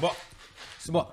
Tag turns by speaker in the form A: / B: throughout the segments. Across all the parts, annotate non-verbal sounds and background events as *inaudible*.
A: Bom, bom,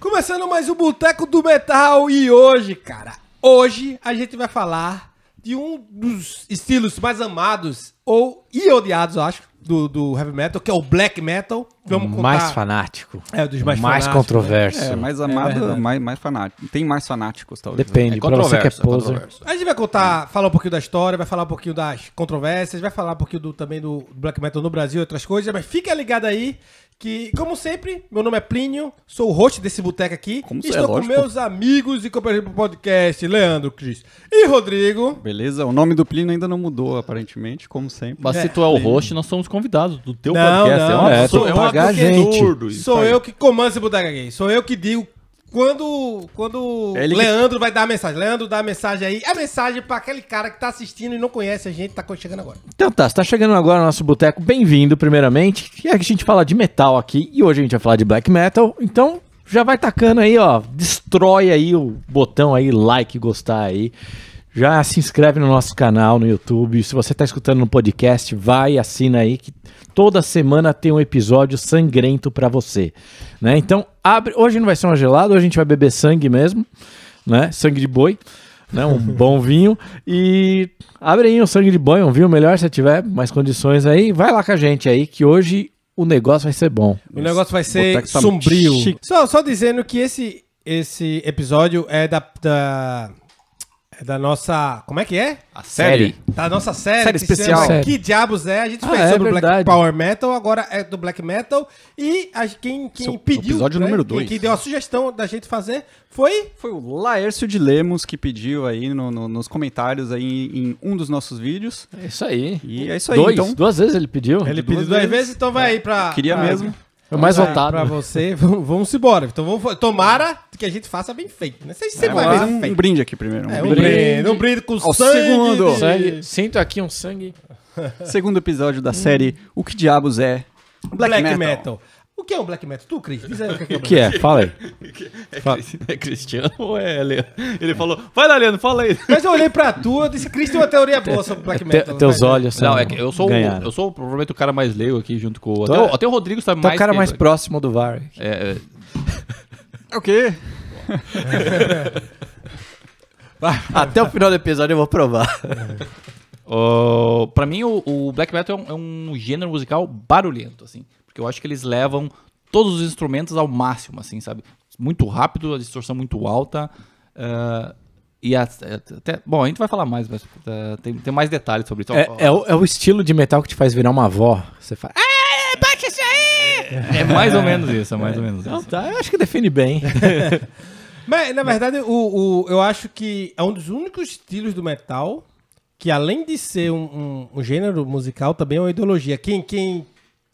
A: Começando mais o Boteco do Metal e hoje, cara, hoje a gente vai falar de um dos estilos mais amados ou e odiados, eu acho, do, do heavy metal, que é o black metal. Vamos contar... Mais fanático. É, dos mais, mais fanático, né? controverso. Né? É, mais é amado, é
B: mais, mais fanático. Tem mais fanáticos, talvez. Né? Depende, né? pra você que é, é poser.
A: a gente vai contar, falar um pouquinho da história, vai falar um pouquinho das controvérsias, vai falar um pouquinho do, também do, do black metal no Brasil e outras coisas, mas fica ligado aí que, como sempre, meu nome é Plínio, sou o host desse boteco aqui. Como é Estou é, com meus amigos e companheiros do podcast, Leandro, Cris e Rodrigo.
B: Beleza, o nome do Plínio ainda não mudou, aparentemente, como sempre. Mas é, se tu é o Plínio. host,
C: nós somos convidados do teu
B: não, podcast. É não, é, um, é, sou, é um absurdo. Sou eu
A: que comando esse boteco aqui, sou eu que digo quando, quando é, Ele... Leandro vai dar a mensagem. Leandro dá a mensagem aí. A mensagem para aquele cara que tá assistindo e não conhece a gente, tá chegando agora.
D: Então tá, você tá chegando agora no nosso boteco. Bem-vindo, primeiramente. E aqui é a gente fala de metal aqui. E hoje a gente vai falar de black metal. Então já vai tacando aí, ó. Destrói aí o botão aí, like, gostar aí já se inscreve no nosso canal no YouTube. Se você está escutando no podcast, vai assina aí que toda semana tem um episódio sangrento para você, né? Então abre. Hoje não vai ser uma gelada, hoje a gente vai beber sangue mesmo, né? Sangue de boi, né? Um *laughs* bom vinho e abre aí um sangue de boi, um vinho melhor se tiver mais condições aí. Vai lá com a gente aí que hoje o negócio vai ser bom. O negócio vai ser tá sombrio.
A: Só, só dizendo que esse esse episódio é da, da é da nossa. Como é que é? A série. Da nossa série, série especial. Série. Que diabos é? A gente ah, fez é sobre o Black Power Metal, agora é do Black Metal. E a, quem, quem Seu pediu. Episódio né? número 2. Quem, deu a sugestão da gente fazer foi. Foi o
B: Laércio de Lemos que pediu aí no, no, nos comentários aí em um dos nossos vídeos. É
A: isso aí. E é isso aí. Dois, então. Duas vezes ele pediu. Ele duas pediu duas vezes, vezes então vai é. aí pra. Eu queria pra... mesmo. É mais vai, então, é, votado. Pra você, *laughs* vamos embora. Então vamos, tomara que a gente faça bem feito, né? Você é vai, vai fazer um, feito. um brinde aqui primeiro. Um, é, um brinde. brinde. Um brinde com Ao sangue. Segundo. De... sangue. Sinto aqui um
B: sangue. Segundo episódio da série O que diabos é
A: Black, Black metal. metal. O que é um black metal? Tu, Cris, diz aí o que é. O é *laughs* é? *laughs* que é? Fala aí.
C: É, Fala. é Cristiano ou é Leandro? Ele falou, vai lá, Leandro, fala aí.
A: Mas eu olhei pra tu, eu disse, Cris tem uma teoria boa sobre black metal. Te,
C: teus olhos são Não, é que eu sou, o, eu sou provavelmente o cara mais leigo aqui junto com... o. até, até o Rodrigo sabe mais... o cara mais próximo do VAR. É, é... é... o quê? *laughs* até o final do episódio eu vou provar. Uh, pra mim, o, o black metal é um, é um gênero musical barulhento, assim. Porque eu acho que eles levam todos os instrumentos ao máximo, assim, sabe? Muito rápido, a distorção muito alta. Uh, e até, bom, a gente vai falar mais, mas uh, tem, tem mais detalhes sobre isso. É, é, o, é
D: o estilo de metal que te faz virar uma avó. Você fala, ah, bate
A: isso aí! É,
C: é
D: mais ou menos isso, é mais é. ou menos Não, isso. Tá, eu acho que define bem.
A: mas, *laughs* na verdade, o, o, eu acho que é um dos únicos estilos do metal que, além de ser um, um, um gênero musical, também é uma ideologia. Quem, quem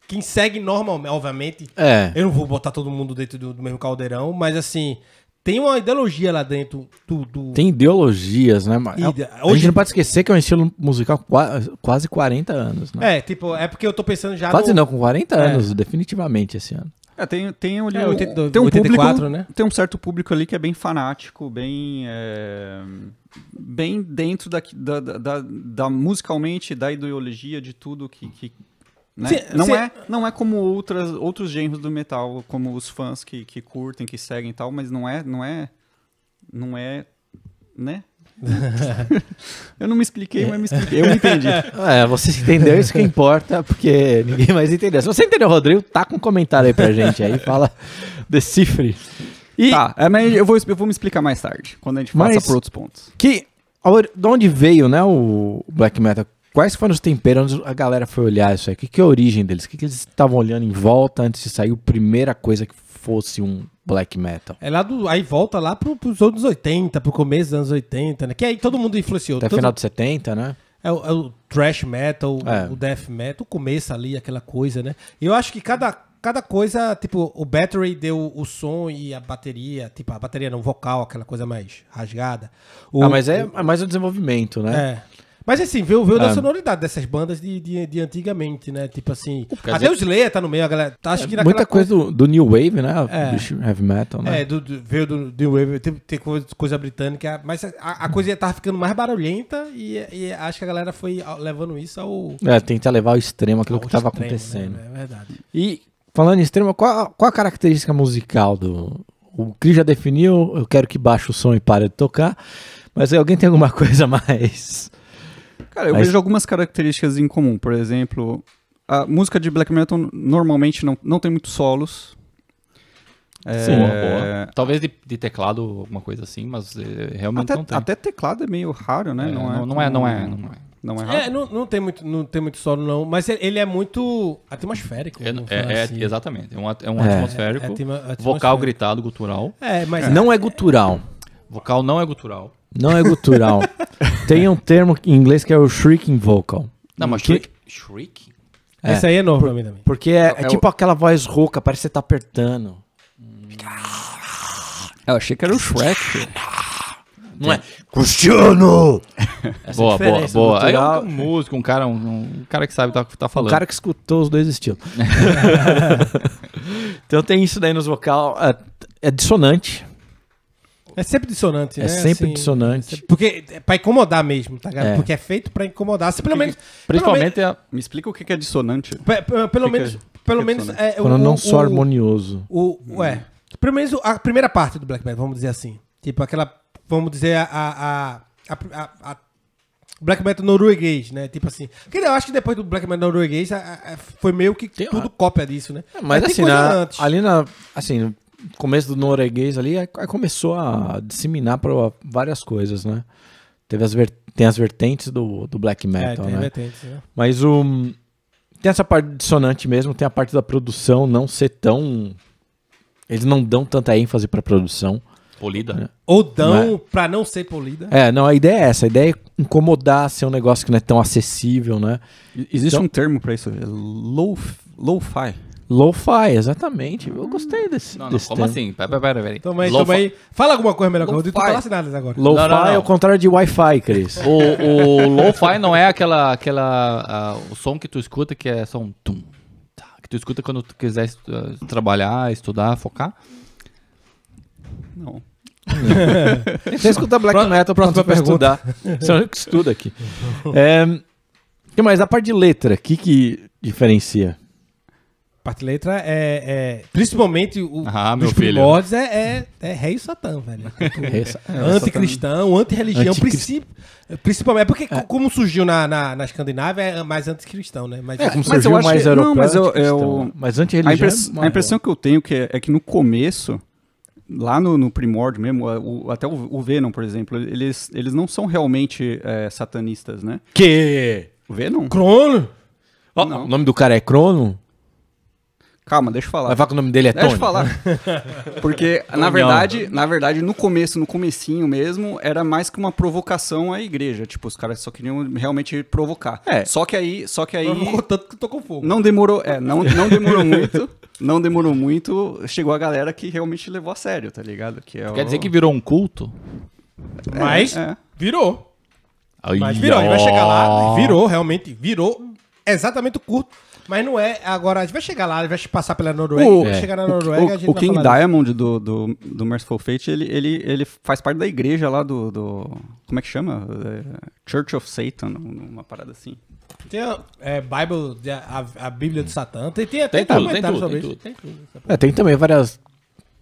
A: quem segue normalmente, obviamente, é. eu não vou botar todo mundo dentro do, do mesmo caldeirão, mas assim, tem uma ideologia lá dentro do. do...
D: Tem ideologias, né? É Ide... Hoje... A gente não pode esquecer que é um estilo musical quase 40 anos, né? É, tipo, é porque eu tô pensando já. Quase no... não, com 40 é. anos, definitivamente, esse
B: ano. É, tem, tem, ali, é, 82, tem um 84, público, né? Tem um certo público ali que é bem fanático, bem. É, bem dentro da, da, da, da, musicalmente, da ideologia, de tudo que, que
A: né? não, É,
B: não é como outras, outros gêneros do metal, como os fãs que, que curtem, que seguem e tal, mas não é. Não é. Não é. Né? *laughs* eu não me expliquei, mas me é. expliquei. Eu me entendi. Ah, é, você se entendeu, isso que importa, porque ninguém mais entendeu. Se você entendeu, Rodrigo, tá com um comentário aí pra gente aí, fala, decifre. E... Tá, é, mas eu vou, eu vou me explicar mais tarde, quando a gente passa mas... por outros pontos.
D: Que, de onde veio, né, o black metal? Quais foram os temperos onde a galera foi olhar isso aí? O que, que é a origem deles? O que, que eles estavam olhando em volta antes de sair a primeira coisa que fosse um black metal?
A: É lá do. Aí volta lá pro, pros anos 80, pro começo dos anos 80, né? Que aí todo mundo influenciou. Até todo... final de
D: 70, né?
A: É o, é o thrash metal, é. o death metal, começa ali aquela coisa, né? E eu acho que cada, cada coisa, tipo, o Battery deu o som e a bateria, tipo, a bateria não, vocal, aquela coisa mais rasgada. O, ah, mas é, é mais o desenvolvimento, né? É. Mas assim, veio, veio ah. da sonoridade dessas bandas de, de, de antigamente, né? Tipo assim. Adeus até Leia tá no meio, a galera. Tá, acho é que é, muita coisa, coisa... Do, do, New Wave, né? É. Do heavy metal, né? É, do, do, veio do New Wave, tem, tem coisa, coisa, britânica, mas a, a coisa tava tá ficando mais barulhenta e, e, acho que a galera foi levando isso ao. É,
D: tentar levar ao extremo aquilo ao que estava né? acontecendo. Né? É verdade. E falando em extremo, qual, qual a característica musical do. O Cris já definiu, eu quero que baixe o som e pare de tocar. Mas alguém tem alguma *laughs* coisa mais
B: Cara, eu Mas... vejo algumas características em comum. Por exemplo, a música de black metal normalmente não, não tem muitos solos.
C: É, Sim, é... boa. Talvez de, de, teclado, alguma coisa assim, mas é, realmente até, não tem.
B: Até teclado é meio raro, né? É, não, é não, não, é, não, é, não é,
A: não é. Não é, raro. é não, não, tem muito, não tem muito solo, não. Mas ele é muito atmosférico. É, assim. Exatamente. É um, é um atmosférico, atmosférico. Vocal gritado,
C: gutural. É, mas não é gutural. Vocal não é gutural.
D: Não é gutural. *laughs* Tem um termo em inglês que é o shrieking vocal.
C: Não, mas shriek... Shrieking? É.
D: Essa aí é novo Por, pra mim
C: também. Porque é, é, é tipo o...
D: aquela voz rouca, parece que você tá apertando.
B: Eu achei que era o Shrek.
C: Não é? Cristiano! É boa, boa, boa, Aí é, é um, um músico, um cara, um, um, cara que sabe o que tá, tá falando. Um cara que escutou os dois estilos. *laughs* *laughs*
D: então tem isso daí nos vocal. É, é dissonante.
A: É sempre dissonante, é né? É sempre assim, dissonante. É Porque é pra incomodar mesmo, tá ligado? É. Porque é feito pra incomodar. Assim, pelo menos, Principalmente, pelo
B: menos... É me explica o que é dissonante. É pelo menos, pelo menos... É, Quando não sou só
A: harmonioso. O, hum. Ué, pelo menos a primeira parte do Black Metal, vamos dizer assim. Tipo, aquela, vamos dizer, a, a, a, a Black Metal norueguês, né? Tipo assim. Que eu acho que depois do Black Metal norueguês a, a, foi meio que tudo cópia disso, né? É, mas, mas assim, na, ali
D: na. Assim, começo do norueguês ali, aí, começou a disseminar para várias coisas, né? Teve as ver, tem as vertentes do, do black é, metal, é, tem né? Vertentes, né? Mas o tem essa parte dissonante mesmo, tem a parte da produção não ser tão eles não dão tanta ênfase para produção. Polida. Né? Ou dão é? para não ser polida. É, não, a ideia é essa. A ideia é incomodar, ser um negócio que não é tão acessível, né? Existe então, um
B: termo para isso, é low, low-fi.
D: Lo-fi,
B: exatamente.
C: Eu gostei desse. Não, não, desse como termo. assim? Pera, pera, pera. Toma aí, toma aí. Fala alguma coisa melhor que o não falasse nada agora. Lo-fi é o
D: contrário de Wi-Fi, Cris. o, o
C: Lo-fi não é aquela, aquela, uh, o som que tu escuta que é só um tum. Tá? que tu escuta quando tu quiser eh, trabalhar, estudar, focar.
B: Não. *laughs* Você
C: escuta Black Pro, Metal pronto pra estudar. Você *laughs* que estuda aqui. É,
D: mas a parte de letra, o que, que diferencia?
A: parte letra é, é, Principalmente o ah, dos primórdios é, é, é rei Satã, velho. *laughs* anticristão, antirreligião, anti Principalmente, é porque é. como surgiu na, na, na, Escandinávia é mais anticristão, né? É, mas, é, como mas surgiu mais que, europeu, não, mas, eu, eu, né? mas antirreligião... A, é impress, a impressão
B: que eu tenho que é, é que no começo, lá no, no primórdio mesmo, o, até o, o Venom, por exemplo, eles, eles não são realmente é, satanistas, né? Que? O Venom?
D: Crono? Oh, o nome do cara é Crono?
B: Calma, deixa eu falar. Vai falar que o nome dele é Tony. Deixa eu falar. *laughs* Porque, é. na verdade, na verdade, no começo, no comecinho mesmo, era mais que uma provocação à igreja. Tipo, os caras só queriam realmente provocar. É. Só que aí... Só que aí... Provocou tanto que tocou fogo. Não demorou... É, não, não demorou *laughs* muito. Não demorou muito. Chegou a galera que realmente levou a sério, tá ligado? Que é o... Quer dizer que
C: virou um culto?
A: É, Mas é. virou. Mas virou. Ó. Ele vai chegar lá. Virou, realmente. Virou exatamente o culto mas não é. Agora, a gente vai chegar lá, vai passar pela Noruega. O, é. chegar na Noruega, o, a gente o King Diamond
B: do, do, do, Merciful Fate, ele, ele, ele faz parte da igreja lá do. do como é que chama? É, Church of Satan, uma parada assim.
A: Tem é, Bible, a, a Bíblia do Satã. Tem, tem até tem tudo, tem tudo, sobre tem tudo. Tem, tudo. É, tem
D: também várias.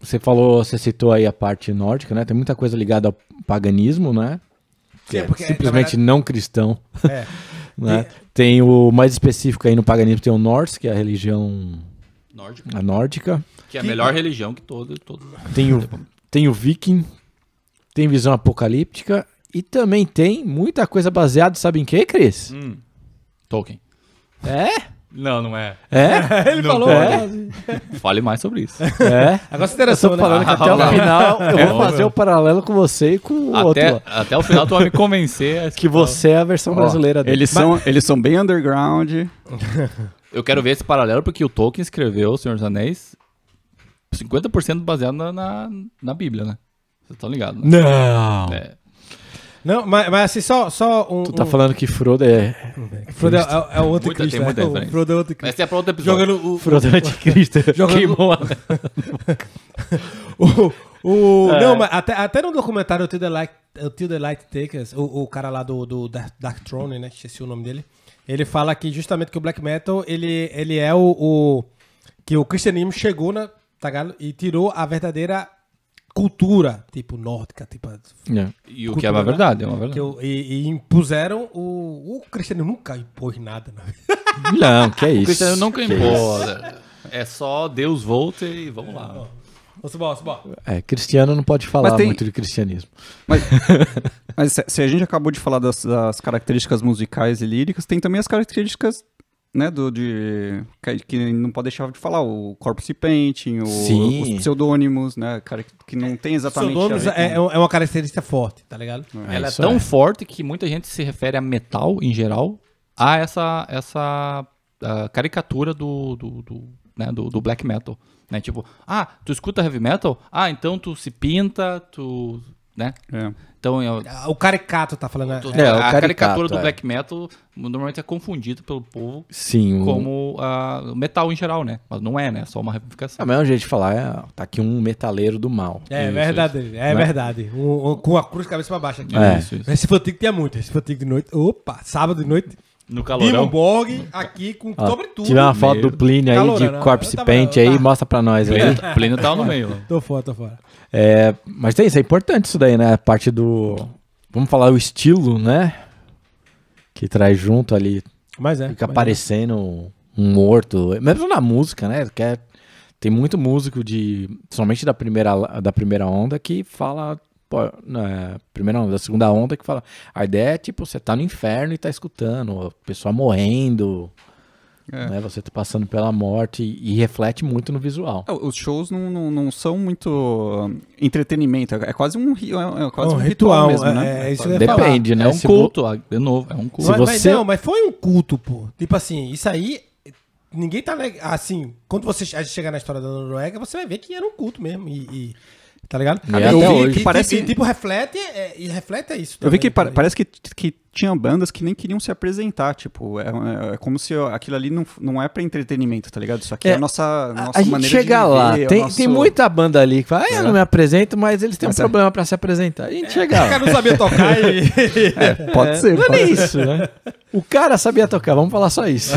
D: Você falou, você citou aí a parte nórdica, né? Tem muita coisa ligada ao paganismo, né? Que é, porque, simplesmente verdade, não cristão. É. *laughs* Né? Tem o mais específico aí no paganismo, tem o Norse, que é a religião nórdica. A nórdica. Que é a melhor
C: religião que todo. todo... Tem, o,
D: tem o viking, tem visão apocalíptica e também tem muita coisa baseada, sabe em quê, Cris?
C: Hum. Tolkien. É? Não, não é. É? *laughs* Ele não falou. É? Fale mais sobre isso. É? *laughs* Agora você interessou, né? falando que até ah, o final eu é, vou fazer o
D: paralelo com você e com
C: o até, outro. Até o final tu vai me convencer. Que você é a versão Ó, brasileira dele. Eles são, eles são bem underground. *laughs* eu quero ver esse paralelo porque o Tolkien escreveu O Senhor dos Anéis 50% baseado na, na, na Bíblia, né? Vocês estão ligados, né? Não! É.
A: Não, mas, mas assim,
C: só, só um.
A: Tu tá um... falando
D: que Frodo é. Frodo é, é, é outro Cristo. muita né?
A: Frodo é outro Cristo. Essa é pra outro episódio. Jogando o. Frodo é *laughs* anticristo. Jogando... Queimou a. *laughs* o, o, é. Não, mas até, até no documentário Until the Light, Until the Light Takers, o, o cara lá do, do Dark, Dark Throne, né? Esqueci o nome dele. Ele fala que justamente que o black metal, ele, ele é o, o que o cristianismo chegou na, tá ligado? E tirou a verdadeira cultura, tipo, nórdica, tipo... Yeah. É. E o que é uma né? verdade, é uma verdade. Eu, e, e, impuseram o... O Cristiano nunca impôs nada. Não, *laughs* não
C: que é isso. O Cristiano nunca é impôs. É só Deus volta e vamos lá. você bom você bom É,
D: cristiano não pode falar tem... muito de cristianismo.
B: Mas, *laughs* mas, se a gente acabou de falar das, das, características musicais e líricas, tem também as características né, do, de, que, não pode deixar de falar, o corpus painting,
C: o, os pseudônimos, né, cara,
A: que
B: não tem exatamente... Pseudônimos é, é, é
A: uma característica forte, tá ligado? É, Ela é tão é.
C: forte que muita gente se refere a metal, em geral, a essa, essa a caricatura do, do, do, né, do, do black metal. Né? Tipo, ah, tu escuta heavy metal? Ah, então tu se pinta, tu né? É. Então, eu, é
A: o caricato tá falando. Tô, né? é, a caricatura do é. black
C: metal normalmente é confundido pelo povo Sim, como o... Ah, metal em geral, né? Mas não é, né? É só uma ramificação. A é, mesma
D: é jeito de falar é tá aqui um metaleiro do mal. É isso, verdade, isso. é né?
A: verdade. com a cruz cabeça pra baixo aqui. É. Isso, isso. Esse fantico tinha muito. Esse fantico de noite. Opa, sábado de noite. No calorão. Bimo Borg aqui com Ó, sobretudo. Tira uma foto do Plínio aí calorão, de corpse tava,
D: paint aí, mostra pra nós aí.
A: Plínio tá no meio. Tô fora, tô fora.
D: É, mas tem isso, é importante isso daí, né? A parte do... Vamos falar o estilo, né? Que traz junto ali.
A: Mas é. Fica é. aparecendo
D: é. um morto. Mesmo na música, né? Que é, tem muito músico de... Somente da primeira, da primeira onda que fala pô, na né, primeira onda, da segunda onda que fala. A ideia é tipo, você tá no inferno e tá escutando, o pessoal morrendo. É. Né, você tá passando pela morte e, e reflete muito no visual.
B: É, os shows não, não, não, são muito hum, entretenimento, é, é quase um, é, é quase um, um
A: ritual, ritual, mesmo, né? É, isso Depende, falar. né? É um culto, ah, de novo, é um culto. Mas, você... não, mas foi um culto, pô. Tipo assim, isso aí ninguém tá assim. Quando você chegar na história da Noruega, você vai ver que era um culto mesmo. E, e Tá ligado? É, eu vi hoje. que parece. Que, tipo, tipo, reflete, é, e reflete é isso. eu vi que par tá parece
B: que, que tinha bandas que nem queriam se apresentar. Tipo, é, é, é como se aquilo ali não, não é pra entretenimento, tá ligado? Isso aqui é, é a nossa, nossa a gente chega lá. É tem, nosso... tem muita banda ali que fala, ah, eu
A: não me apresento,
D: mas eles têm mas um problema pra se apresentar. A gente
A: chega lá. O cara não sabia tocar e. *laughs* pode ser. Não é isso, né?
D: O cara sabia tocar, vamos falar só isso.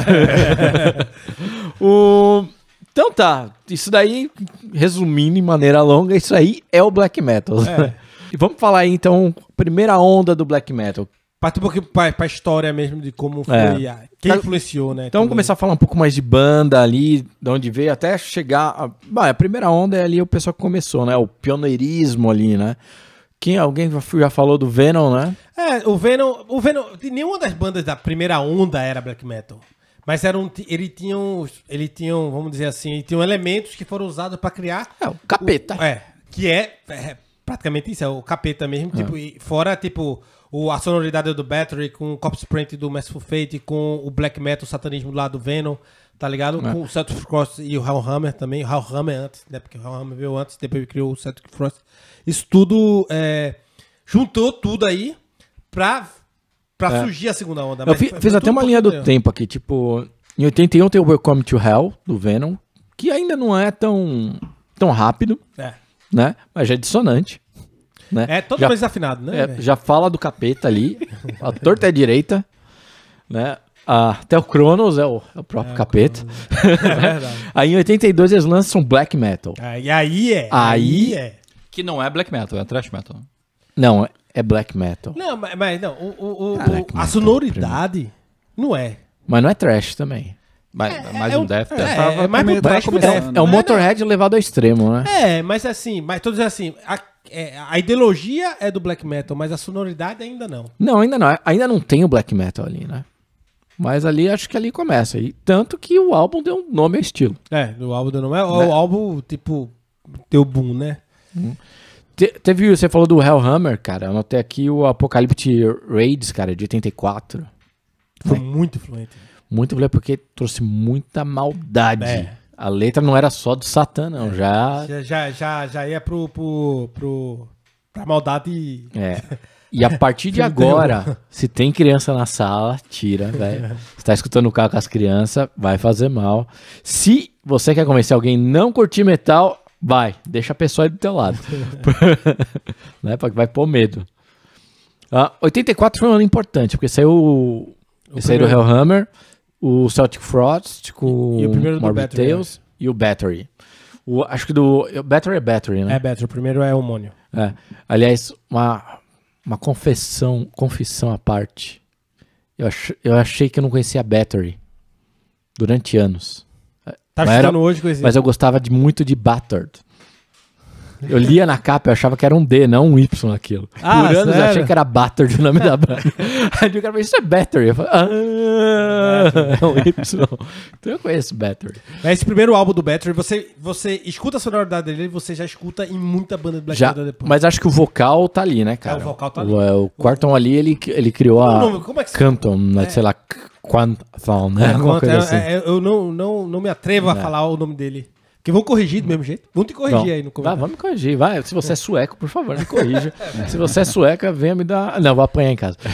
D: *laughs* o. Então tá, isso daí, resumindo em maneira longa, isso aí é o black metal. É. *laughs* E vamos falar aí então, primeira onda do black metal.
A: Parte um pouquinho pra, pra história mesmo de como foi, é. a, quem tá- influenciou, né?
D: Então também. começar a falar um pouco mais de banda ali, de onde veio, até chegar. A, bah, a primeira onda é ali o pessoal que começou, né? O pioneirismo ali, né? Quem, alguém já falou do Venom, né?
A: É, o Venom. O Venom. Nenhuma das bandas da primeira onda era black metal. Mas era um, ele tinha ele tinha, um, vamos dizer assim, ele tinha elementos que foram usados para criar é, o capeta. O, é, que é, é, praticamente isso, é o capeta mesmo, tipo, é. tipo, e fora tipo o, a sonoridade do Battery com o Copse Print do Merciful Fate, com o Black Metal, o satanismo lá do Venom, tá ligado? É. Com o Celtic Frost e o Hellhammer também, o Hellhammer antes, né, porque o Hellhammer veio antes, depois criou o Celtic Frost. Isso tudo é, juntou tudo aí para Pra é. surgir a segunda onda. Eu fiz, fiz até uma linha do tempo. tempo
D: aqui, tipo, em 81 tem o Welcome to Hell, do Venom,
A: que ainda não é tão,
D: tão rápido, é. né? Mas já é dissonante. Né? É mais afinado, né? É, já fala do capeta ali, *laughs* a torta é direita, né? Ah, até o Cronos é o, é o próprio é, capeta. O é. *laughs* é aí em 82 eles lançam black metal.
C: Aí, aí é. Aí, aí, é. Que não é black metal, é thrash metal.
D: Não, é black metal.
A: Não, mas, mas não, o, o, o, ah, a
D: sonoridade não é. Mas não é trash também. Mas, é, mais é um Death. É, é, mais pro trash, é um né? Motorhead levado ao extremo, né?
A: É, mas assim, mas todos assim, a, é, a ideologia é do black metal, mas a sonoridade ainda não.
D: Não, ainda não. Ainda não tem o black metal ali, né? Mas ali acho que ali começa. E tanto que o álbum deu um nome ao estilo. É, o álbum deu nome. né? O
A: álbum, tipo,
D: deu boom, né? Hum. Te, teve, você falou do Hellhammer, cara. Eu anotei aqui o Apocalypse Raids, cara, de 84.
A: Foi é. muito influente.
D: Muito influente porque trouxe muita maldade. É. A letra não era só do Satã, não. É. Já...
A: já... Já, já, ia pro, pro, pro, pra maldade. É. *laughs* E a partir de agora,
D: se tem criança na sala, tira, velho. Você tá escutando o carro com as crianças, vai fazer mal. Se você quer convencer alguém não curtir metal, Vai, deixa a pessoa aí do teu lado. *laughs* né? Vai pôr medo. Uh, ah, 84 foi um ano importante, porque saiu o, o saiu o Hellhammer, o Celtic Frost com e, e o primeiro Morbid do Battery, né? Tales, e o Battery. O, acho que do. Battery é Battery, né? É
A: Battery, o primeiro é homônio.
D: É. Aliás, uma, uma confissão, confissão à parte. Eu, ach, eu achei que eu não conhecia Battery durante anos. Tá mas era, hoje Mas eu gostava de, muito de Battered. Eu lia na capa, e achava que era um D, não um Y aquilo. Ah, Por anos sério? eu achei que era Battered o nome da banda. *laughs* Aí o cara falou, isso é Battery. Eu falei, ah, é, é um Y. Então eu conheço Battery.
A: Esse primeiro álbum do Battery, você, você escuta a sonoridade dele, você já escuta em muita banda de Black já, Metal depois.
D: Mas acho que o vocal tá ali, né, cara? É, o vocal tá ali. O, é, o Quarton ali, ele, ele criou a o nome, é Canton, é? sei lá, é. Quanthon,
A: né? É, coisa é, assim. É, eu não, não, não me atrevo a falar o nome dele. Porque vão corrigir do mesmo jeito. Vão te corrigir aí no comentário. Vai, vamos corrigir. Vai. Se você é sueco, por favor, me *laughs* corrija. Se você é sueca,
D: venha me dar. Não, vou apanhar em casa. *laughs*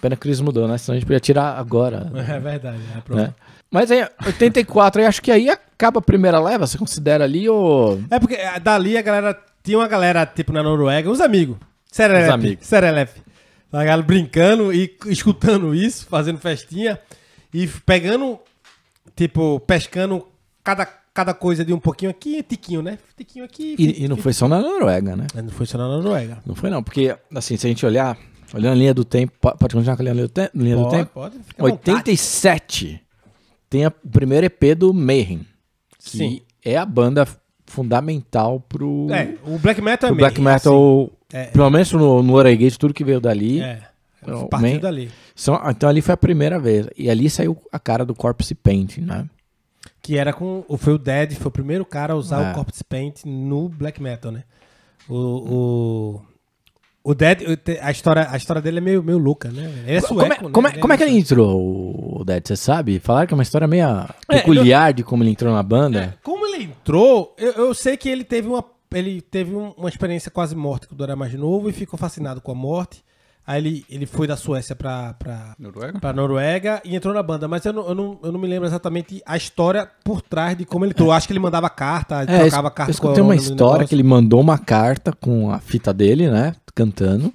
D: Pena que o Cris mudou, né? Senão a gente podia tirar agora.
A: É verdade, é né? pronto. Né?
D: Mas aí, 84, aí acho que aí
A: acaba a primeira leva, você considera ali o? É porque eh, dali a galera. Tinha uma galera, tipo, na Noruega, uns amigos. amigos. Serelepe a galera Brincando e escutando isso, fazendo festinha e pegando, tipo, pescando cada, cada coisa de um pouquinho aqui, tiquinho, né? Tiquinho aqui. E, e não foi só
D: na Noruega, né? É, não foi só na Noruega. Não foi, não, porque, assim, se a gente olhar, olhando a linha do tempo, pode continuar com a linha do, te linha pode, do tempo? Pode, 87 tem o primeiro EP do Mayhem. Que Sim. é a banda fundamental pro. É, o black metal é meio. black metal, assim, é, é, pelo menos no, no Oregate, tudo que veio dali. É, o partiu man, dali. São, então ali foi a primeira vez. E ali saiu a cara do Corpse Paint, né?
A: Que era com. Foi o Dead, foi o primeiro cara a usar é. o Corpse Paint no black metal, né? O, o o Dead, a história, a história dele é meio, meio louca, né? Ele é sueco, como é, né?
D: Como é, como é que ele entrou, o Dead? Você sabe? Falaram que é uma história meio peculiar é, eu, de como ele entrou na banda. É,
A: como ele entrou, eu, eu, sei que ele teve uma, ele teve uma experiência quase morta quando era mais novo e ficou fascinado com a morte. Aí ele, ele foi da Suécia pra, pra, Noruega? pra Noruega e entrou na banda. Mas eu não, eu, não, eu não me lembro exatamente a história por trás de como ele entrou. Eu acho que ele mandava carta, é, trocava carta com Tem uma história que ele
D: mandou uma carta com a fita dele, né? Cantando.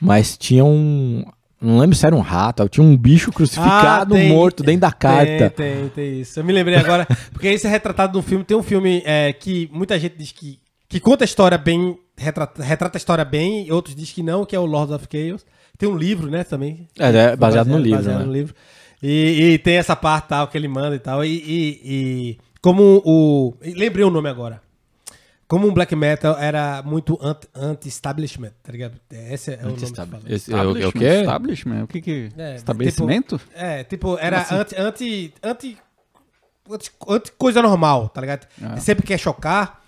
D: Mas tinha um. Não lembro se era um rato, tinha um bicho crucificado ah, tem, morto dentro da carta.
A: Tem, tem, tem isso. Eu me lembrei agora, porque isso é retratado no filme. Tem um filme é, que muita gente diz que, que conta a história bem retrata, retrata, a história bem, outros dizem que não, que é o Lord of Chaos. Tem um livro, né, também. É, é baseado, baseado, no livro, baseado né? no livro. E, e, tem essa parte tal que ele manda e tal. E, e, e como o. Lembrei o nome agora. Como o um black metal era muito anti-establishment, tá ligado? Esse é o nome que Esse, é, é o que? Establishment? O que que... É, é tipo, Estabelecimento? Tipo, é, tipo, era assim? anti, anti, anti, anti, coisa normal, tá ligado? É. Sempre quer chocar,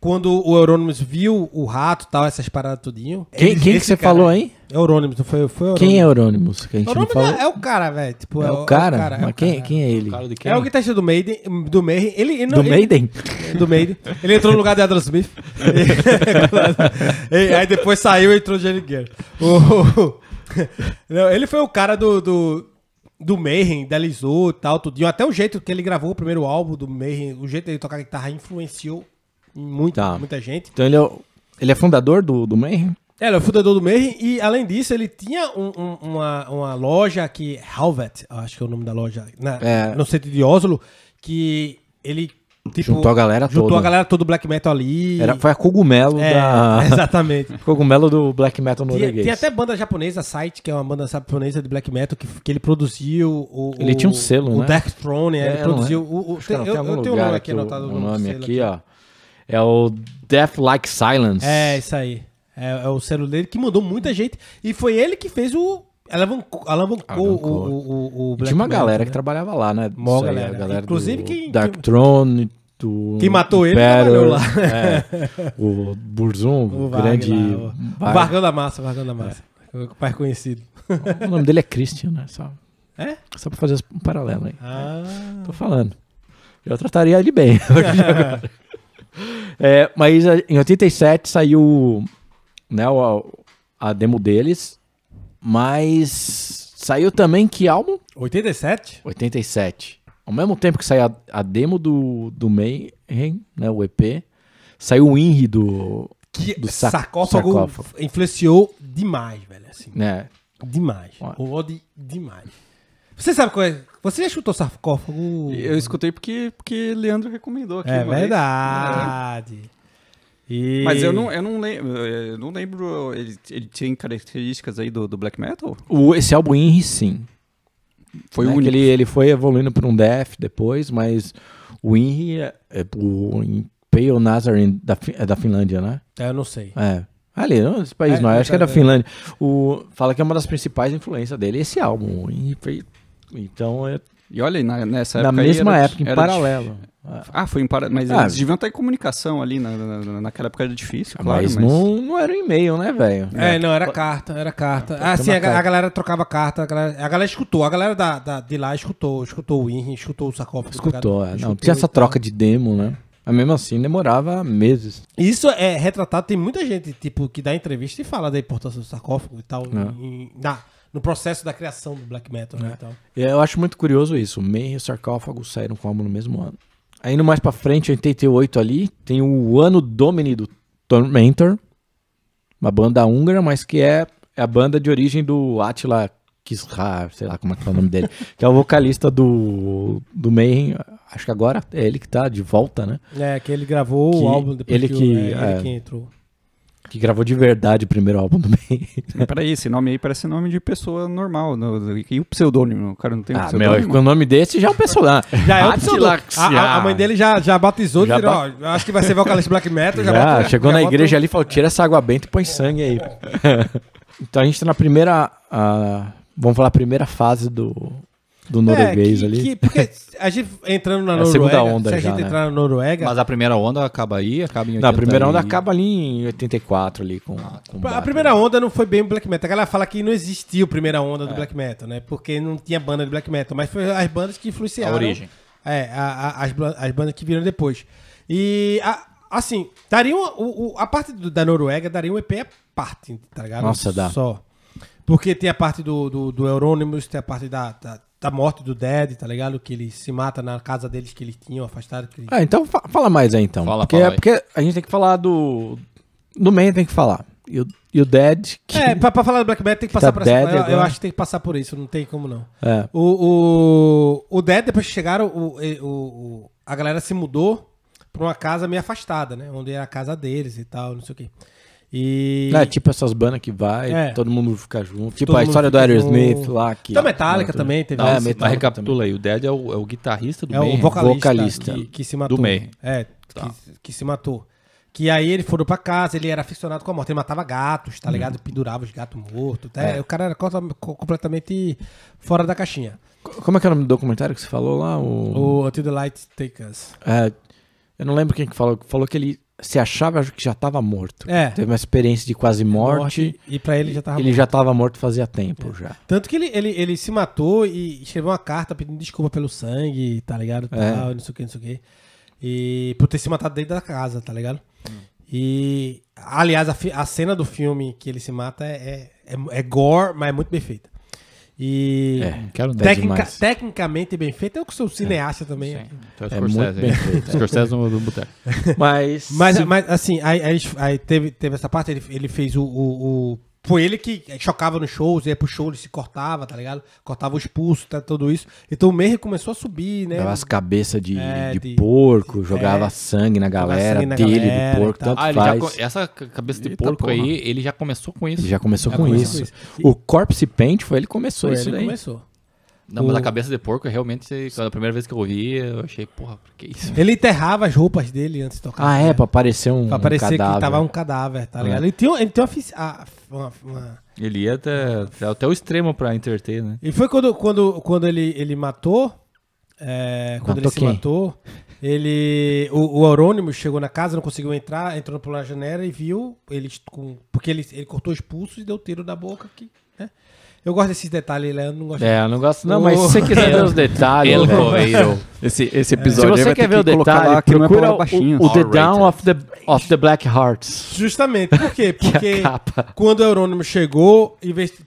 A: quando o Euronymous viu o rato tal, essas paradas tudinho. Quem, quem que você cara, falou aí? É Euronymous, não foi, foi Quem é Euronymous? Que a gente Eurônimos não falou? É, é o cara, velho. Tipo, é, é, o cara? É o cara mas é o quem, quem é ele? É o guitarrista do Maiden. Do Maiden. Ele, ele, do ele, Maiden? Do Maiden. Ele entrou no lugar de Adam Smith. *laughs* e, aí depois saiu e entrou o Jerry *laughs* Guerra. ele foi o cara do, do do Mayhem, deslizou e tal, tudinho. Até o jeito que ele gravou o primeiro álbum do Mayhem, o jeito ele tocar guitarra influenciou muito, tá. muita gente.
D: Então ele é, ele é fundador do, do Mayhem?
A: É, ele é o fundador do Mayhem e, além disso, ele tinha um, um, uma, uma loja aqui, Halvet, acho que é o nome da loja, na, é. no centro de Oslo, que ele Tipo, juntou a galera juntou toda. Juntou a galera todo do black metal ali. Era, foi a cogumelo é, da. *laughs* Exatamente. *laughs*
D: cogumelo do black metal norueguês. Tem até
A: banda japonesa, Sight, que é uma banda japonesa de black metal, que, que ele produziu. O, ele o, tinha um selo, o né? O Death Throne, é, é ele produziu. É? O, o, tem, eu, eu tenho um nome aqui anotado. O nome, nome aqui, aqui,
D: ó. É o Death Like Silence.
A: É, isso aí. É, é o selo dele que mandou muita gente. E foi ele que fez o. Alavancou, alavancou, ela o, o, o Black Tinha uma galera né? que trabalhava lá, né? Mó galera. galera. Inclusive do quem.
D: Dark Throne. Do, quem matou do ele Battle, lá. É, *laughs* o Burzum, o grande. Vargão da Massa,
A: Vargão da Massa. É. O pai conhecido.
D: O nome dele é Christian, né? Só, é? Só pra fazer um paralelo aí. Ah. Tô falando. Eu trataria ele bem.
A: *laughs* *laughs*
D: É, mas é, em 87 saiu né, a, a demo deles, mas saiu também que álbum? 87? 87. Ao mesmo tempo que saiu a, a demo do, do Mayhem, né, o EP, saiu o Inri do, que do sarcófago, sarcófago,
A: influenciou demais, velho. Assim, é. Demais. Olha. O demais. Você sabe qual é? Você já escutou sarcófago? Eu escutei porque, porque
B: Leandro recomendou aqui. É verdade. É. E... Mas eu não, eu não lembro. Eu não lembro ele, ele tem características aí do, do black metal?
D: O, esse álbum Inri, sim. Foi né? o ele, ele foi evoluindo para um death depois, mas o Inri, é, é, o Pale Nazarene da, é da Finlândia, né?
A: É, eu não sei. É.
D: Ali, esse país é, não, acho que é da Finlândia. O, fala que é uma das principais influências dele é esse álbum. O Inri foi então é.
B: E olha, na, nessa
D: época. Na mesma era, época, em paralelo.
B: Dif... Ah, foi em paralelo. Mas ah, eles deviam estar em comunicação ali. Na, na, naquela época era difícil, ah, claro. Mas, mas... Não, não era um e-mail, né,
A: velho? É, não, era carta, era carta. É, ah, sim, a, a, galera trocava carta, a galera, a galera escutou, a galera da, da, de lá escutou, escutou o Inri, escutou o sarcófago. Escutou, cara, é, escutou, não. Tinha essa
D: troca de demo, né? Mas mesmo assim demorava meses.
A: Isso é retratado, tem muita gente, tipo, que dá entrevista e fala da importância do sarcófago e tal. não é. em, na, no processo da criação do black metal, né? É. Então.
D: Eu acho muito curioso isso. Mayhem e o Sarcófago saíram com o álbum no mesmo ano. Aí, mais pra frente, 88 ali, tem o Ano Domini do Tormentor, uma banda húngara, mas que é, é a banda de origem do Attila Kisra, sei lá como é que é o nome dele, *laughs* que é o vocalista do, do Mayhem, acho que agora é ele que tá de volta, né?
A: É, que ele gravou que o álbum depois ele que, que, é, ele é. que entrou.
D: Que gravou de verdade o primeiro álbum do meio. peraí,
B: esse nome aí parece nome de pessoa normal. No, e o pseudônimo? O cara não tem um ah, pseudônimo. Meu, o nome desse já é o pseudônimo. já é o pseudônimo. A, a, mãe dele já, já batizou,
A: já tirou, acho que vai ser vocalista black metal. Já, já chegou já na igreja ali
B: e falou, tira essa
D: água benta e põe sangue aí. *laughs* então a gente tá na primeira... vamos falar a primeira fase do, do norueguês é, que, ali. Que,
A: porque *laughs* a gente entrando na é Noruega, segunda onda
C: se a gente já, né? entrar né? na Noruega... Mas a primeira onda acaba aí, acaba em 80 Não, a primeira onda acaba ali em 84 ali com... Ah, com a
A: primeira onda não foi bem Black Metal. A galera fala que não existiu a primeira onda é. do Black Metal, né? Porque não tinha banda de Black Metal, mas foi as bandas que influenciaram... A origem. É, a, a, as, as bandas que viram depois. E, assim, daria o, o, a parte do, da Noruega daria um EP à parte, tá ligado? Nossa, dá. Só. Porque tem a parte do, do, do Euronymous, tem a parte da, da da morte do Dead, tá ligado? Que ele se mata na casa deles que eles tinham, afastado. Que Ah,
D: então fa fala mais aí então. Fala, porque, é fala aí. porque a gente tem que falar do. Do Man tem que falar. E o, e o Dead.
A: Que... É, pra, pra, falar do Black Metal tem que, que passar tá por essa. Eu, eu, acho que tem que passar por isso, não tem como não. É. O, o, o Dead, depois que chegaram, o, o, o, a galera se mudou pra uma casa meio afastada, né? Onde era é a casa deles e tal, não sei o quê. E... É, tipo
D: essas bandas que vai, é. todo mundo fica junto. Tipo todo a história do Aerosmith
A: lá.
C: Que, da Metallica não, também teve. Não, mas recapitula também. aí, o Dead é o, é o guitarrista do é Mayhem. o vocalista, vocalista que, que, se matou. Do Mayhem.
A: É, tá. que, que, se matou. Que aí ele foram pra casa, ele era aficionado com a morte, ele matava gatos, tá uhum. ligado? Hum. Pendurava os gatos mortos. Tá? É. O cara era completamente fora da caixinha.
D: Como é que era é o documentário que você falou lá? O, o
A: Until the Light Take Us.
D: É, eu não lembro quem que falou. Falou que ele se achava que já estava morto. É. Teve uma experiência de quase morte. morte e para ele já estava Ele morto. já estava morto fazia tempo é. já.
A: Tanto que ele, ele, ele se matou e escreveu uma carta pedindo desculpa pelo sangue, tá ligado? É. Tal, não sei o que, não sei o que. E por ter se matado dentro da casa, tá ligado? Hum. E, aliás, a, a, cena do filme que ele se mata é, é, é, é gore, mas é muito bem feita. E é, quero tecnica, tecnicamente bem feito. Eu é que sou cineasta é, também. É. Então, é, é muito bem feito. *laughs* Scorsese no, no boteco. Mas, mas, mas assim, aí, aí, aí, teve, teve essa parte, ele, ele fez o, o, o foi ele que chocava nos shows, ia pro show, ele se cortava, tá ligado? Cortava os pulsos, tá, tudo isso. Então o Meir começou a subir, né? Dava as
D: cabeças de, é, de, de, porco, de, jogava é, sangue na galera, sangue na dele, galera, do porco, tanto ah, faz.
C: Já, essa cabeça de Eita tá porco porra. aí, ele já começou com isso. Ele já começou, já com, começou isso.
D: com, isso. O Corpse Paint foi ele que começou foi isso ele daí. começou. Não,
C: o... mas a cabeça de porco, é realmente, a primeira vez que eu ouvi, eu achei, porra, por que isso?
A: Ele enterrava as roupas dele antes de tocar. Ah,
D: né? é, pra aparecer um
A: Pra aparecer um que tava um cadáver, tá é. ligado? É. Ele tinha, ele tinha ah, uma, uma...
C: Ele ia até, até o extremo pra enterter, né?
A: E foi quando, quando, quando ele, ele matou, é, quando matou ele quem? se matou, ele, o, o Aurônimo chegou na casa, não conseguiu entrar, entrou pela janela e viu, ele, com, porque ele, ele cortou os pulsos e deu tiro na boca aqui, né? Eu gosto desses detalhes, Leandro não gosto É, eu não gosto não, mas *laughs* se você quiser ver os detalhes... Ele correu. Esse, esse é. episódio é. Se você quer ver o detalhe, lá, é procura é baixinho. o, o The Down
D: of the, of the Black Hearts.
A: Justamente. Por quê? *laughs* É Porque quando o Eurônimo chegou,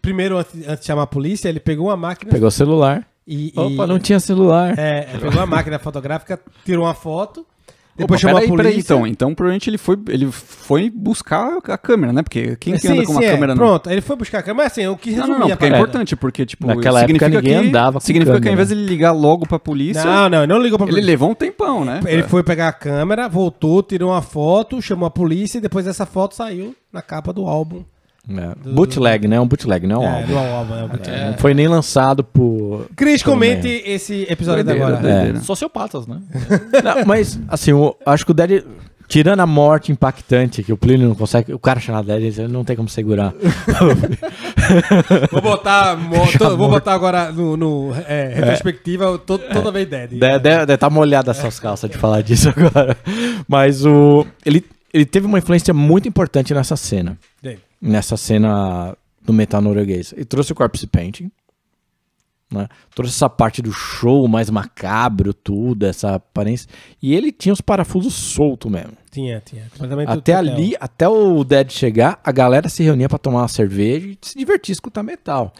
A: primeiro antes, antes de chamar a polícia, ele pegou uma máquina... Pegou o celular. E, Opa, e, não tinha celular. É, pegou a máquina fotográfica, tirou uma foto depois Opa, chamou a polícia. Peraí, então,
B: então provavelmente ele foi, ele foi buscar a câmera, né? Porque quem que sim, anda com sim, uma é. câmera... Não... Pronto,
A: ele foi buscar a câmera, assim, o que resumia... Não, não, não porque é importante, porque, tipo, Naquela significa época ninguém que, andava com Significa câmera. que ao invés de
B: ele ligar logo pra polícia... Não, não, ele não ligou pra polícia. Ele levou um tempão, né? Ele
A: é. foi pegar a câmera, voltou, tirou uma foto, chamou a polícia e depois essa foto saiu na capa do álbum
D: é. Do... Bootleg, né? É um bootleg, não né? é um É,
A: álbum, é. é não
D: foi nem lançado por. Cris, comente esse episódio doideira, agora. Doideira. É. Sociopatas,
C: né? não,
D: mas, assim, eu acho que o Dead. Tirando a morte impactante, que o Plínio não consegue. O cara chama Dead, ele não tem como segurar.
A: *laughs* vou botar. vou botar agora no, no é, é. retrospectiva toda vez Dead.
D: Deve, deve, tá molhada essas calças de falar disso agora. Mas o. Ele, ele teve uma influência muito importante nessa cena. Dei nessa cena do metal norueguês. E trouxe o corpse painting, né? trouxe essa parte do show mais macabro, tudo, essa aparência. E ele tinha os parafusos soltos mesmo.
A: Tinha, tinha. Até ali,
D: até o Dead chegar, a galera se reunia para tomar uma cerveja e se divertir, escutar metal.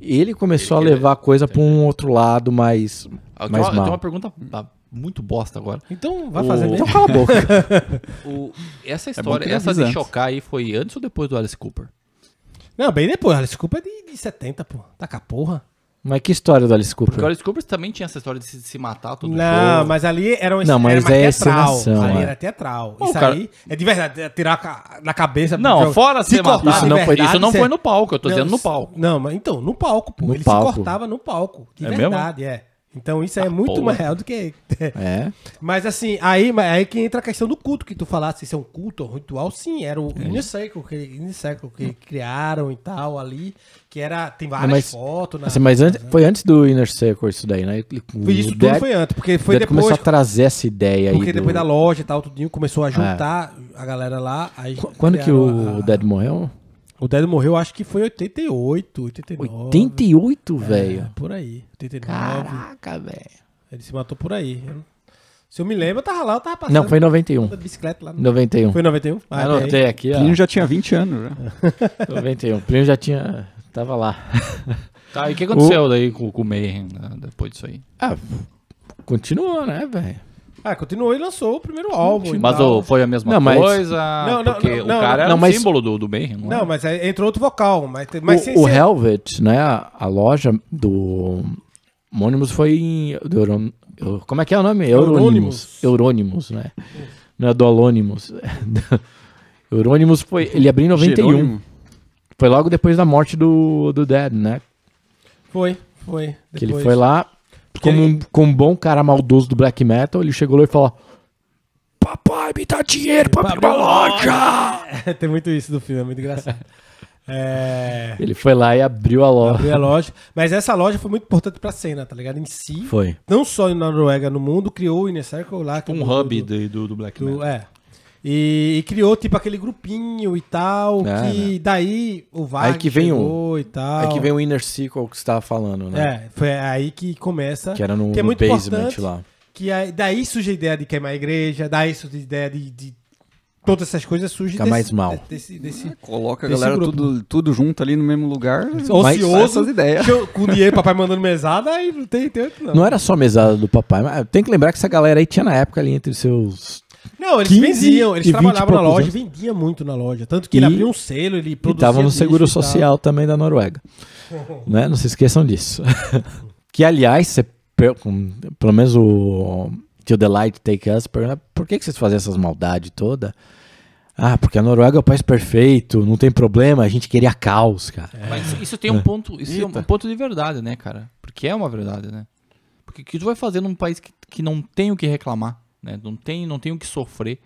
D: Ele começou ele a levar a coisa para um outro lado mais, ah, mais mal. uma pergunta
C: ah, muito bosta agora. Então, vai o... fazer mesmo. Então, cala a boca. *laughs* o... Essa é história, é essa de chocar aí, foi antes ou depois do Alice Cooper?
A: Não, bem depois. Alice Cooper é de, de 70, pô. Tá com a porra.
D: Mas que história do Alice Cooper? Porque o
C: Alice Cooper também tinha essa história de se, de se matar todo Não, jogo. mas ali era um Não, mas
A: era é teatral. Encenação, ali é. era teatral. Pô, isso cara... aí é de verdade, é tirar na cabeça. Não, fora se, se matar. Isso não, foi, isso não foi no palco, eu tô não, dizendo no palco. Não, mas então, no palco, pô. No ele palco. se cortava no palco. De é verdade, mesmo? é. Então isso é ah, muito porra. mais real do que. *laughs* é. Mas assim, aí, aí que entra a questão do culto que tu falasse, se é um culto um ritual, sim, era o é. Circle que, Unicycle que hum. criaram e tal ali, que era. Tem ah, várias mas, fotos. Na, assim, mas
D: antes, foi antes do Inner Circle isso daí, né? Foi isso tudo Dead, foi antes, porque foi Dead depois. começou a trazer essa ideia aí. Porque do... depois da
A: loja e tal, tudinho, começou a é. juntar é. a galera lá. Aí Qu quando que o a... Dead morreu? O Dedo morreu, acho que foi em 88, 89. 88, velho? por aí. 89. Caraca, velho. Ele se matou por aí. Se eu me lembro, eu tava lá, eu tava passando. Não, foi em 91. Bicicleta lá no... 91.
D: Foi em 91? Ah, Anotei ah, é aqui, ó. Plínio já
B: tinha 20 anos, né?
D: 91.
C: *laughs* Plínio já tinha... Tava lá. *laughs* Tá, e o que aconteceu o... daí com, com o Mayhem, né, depois disso aí? Ah, continuou, né, velho?
A: Ah, continuou e lançou o primeiro álbum. Mas o, foi a mesma não, mas... coisa? Não, não, porque não, não, o cara era não, mas... um símbolo do, do bem. Não, é? mas entrou outro vocal. Mas, mas o, o
D: Helvet, né, a loja do Monimus foi em... Do, como é que é o nome? Eurônimos. Eurônimos, né? Não é do Alônimos. *laughs* É Eurônimos foi... Ele abriu em 91. Jerônimo. Foi logo depois da morte do, do Dead, né?
A: Foi, foi. Depois. Que ele foi
D: lá como um, como um bom cara maldoso do black metal, ele chegou lá e falou:
A: Papai, me dá dinheiro pra abrir uma loja! *laughs* Tem muito isso do filme, é muito engraçado. *laughs* É... Ele foi lá e abriu a loja. Abriu a loja. Mas essa loja foi muito importante pra cena, tá ligado? Em si. Foi. Não só na Noruega, no mundo, criou o Inner Circle lá. Tipo é um hub do, do, do, Black Metal. É. E, e, criou, tipo, aquele grupinho e tal, é, que né? daí o Wagner aí que vem o, e tal. Aí que vem
D: o Inner Circle que você tava falando, né? É,
A: foi aí que começa. Que era no, que é no muito basement lá. Que aí, daí surge a ideia de queimar a igreja, daí surge a ideia de, de todas essas coisas surgem Fica desse, mais mal. Desse, desse,
B: Coloca a galera tudo, tudo junto ali no mesmo lugar. Ocioso. Essas ideias. Eu, com dinheiro, papai
A: mandando mesada, aí não tem tempo não. Não era
D: só mesada do papai, mas tem que lembrar que essa galera aí tinha na época ali entre seus
A: não, eles vendiam, eles trabalhavam na loja, vendia muito na loja. Tanto que e, ele abriu um selo, ele produzia. E estava no seguro social
D: também da Noruega. *laughs* né? Não se esqueçam disso. *laughs* que, aliás, você, pelo menos o Till the Light Take Us pergunta: por que, vocês fazem essas maldades toda? Ah, porque a Noruega é o país perfeito, não tem problema, a gente queria caos, cara. É. Mas isso tem um é.
C: ponto, isso Eita. é um ponto de verdade, né, cara? Porque é uma verdade, né? Porque o que tu vai fazer num país que, que não tem o que reclamar? Né? Não, tem, não tem o que sofrer.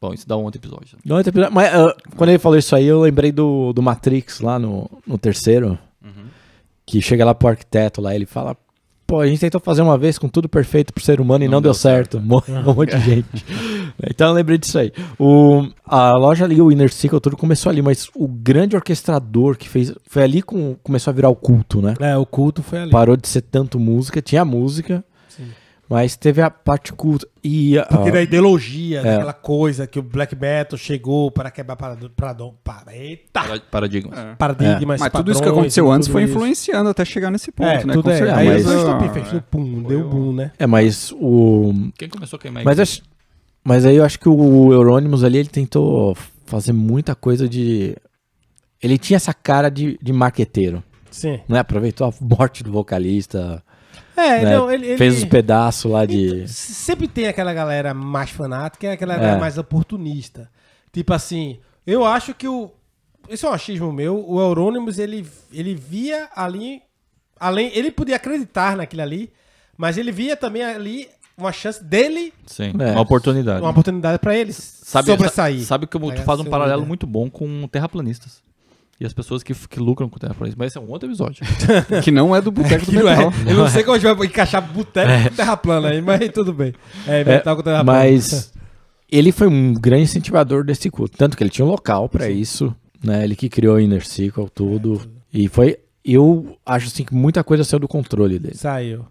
C: Bom, isso dá um outro episódio.
D: Dá um outro episódio. Mas uh, quando ele falou isso aí, eu lembrei do, do Matrix lá no, no terceiro. Uhum. Que chega lá pro arquiteto lá, ele fala. Pô, a gente tentou fazer uma vez com tudo perfeito pro ser humano e não, não deu, deu, certo. certo. *laughs* Morreu um monte de *laughs* gente. Então eu lembrei disso aí. O, a loja ali, o Inner Circle, tudo começou ali, mas o grande orquestrador que fez. Foi ali que começou a virar o culto, né? É, o culto foi ali. Parou de ser tanto música, tinha música. Sim. Mas teve a parte culta e a, Porque da ideologia, é. daquela
A: coisa que o Black Metal chegou para quebrar para, para, para, eita, paradigmas. É. Paradigmas, é. Mas padrões, tudo isso que aconteceu antes foi
B: influenciando isso. até chegar nesse ponto, é, né?
D: Tudo é. Aí mas, mas, ah, fez,
A: pum, deu o... boom, né? É, mas
D: o... Quem começou a queimar mas, é, mas aí eu acho que o Euronymous ali, ele tentou fazer muita coisa de... Ele tinha essa cara de, de marqueteiro. Sim. Né? Aproveitou a morte do vocalista é, né? não, ele, Fez os pedaços lá de. Então,
A: sempre tem aquela galera mais fanática e aquela galera é. mais oportunista. Tipo assim, eu acho que o. Esse é um achismo meu. O Eurônimos, ele, ele via ali. Além, ele podia acreditar naquilo ali, mas ele via também ali uma chance dele. Sim, é. uma oportunidade. Uma oportunidade para eles sabe, sobressair. Sabe que tu faz um paralelo muito
C: bom com terraplanistas. E as pessoas que, que lucram com terraplanismo. Mas esse é um outro episódio. *laughs* que não é do Boteco do é. Metal. É. Eu não é. sei como a gente vai encaixar Boteco é. com terra plana aí, mas tudo bem. É, é Metal é, com terra
A: plana. Mas
D: *laughs* ele foi um grande incentivador desse culto. Tanto que ele tinha um local para isso, né? Ele que criou o Inner Circle, tudo. E foi... Eu acho, assim, que muita coisa saiu do controle dele.
A: Saiu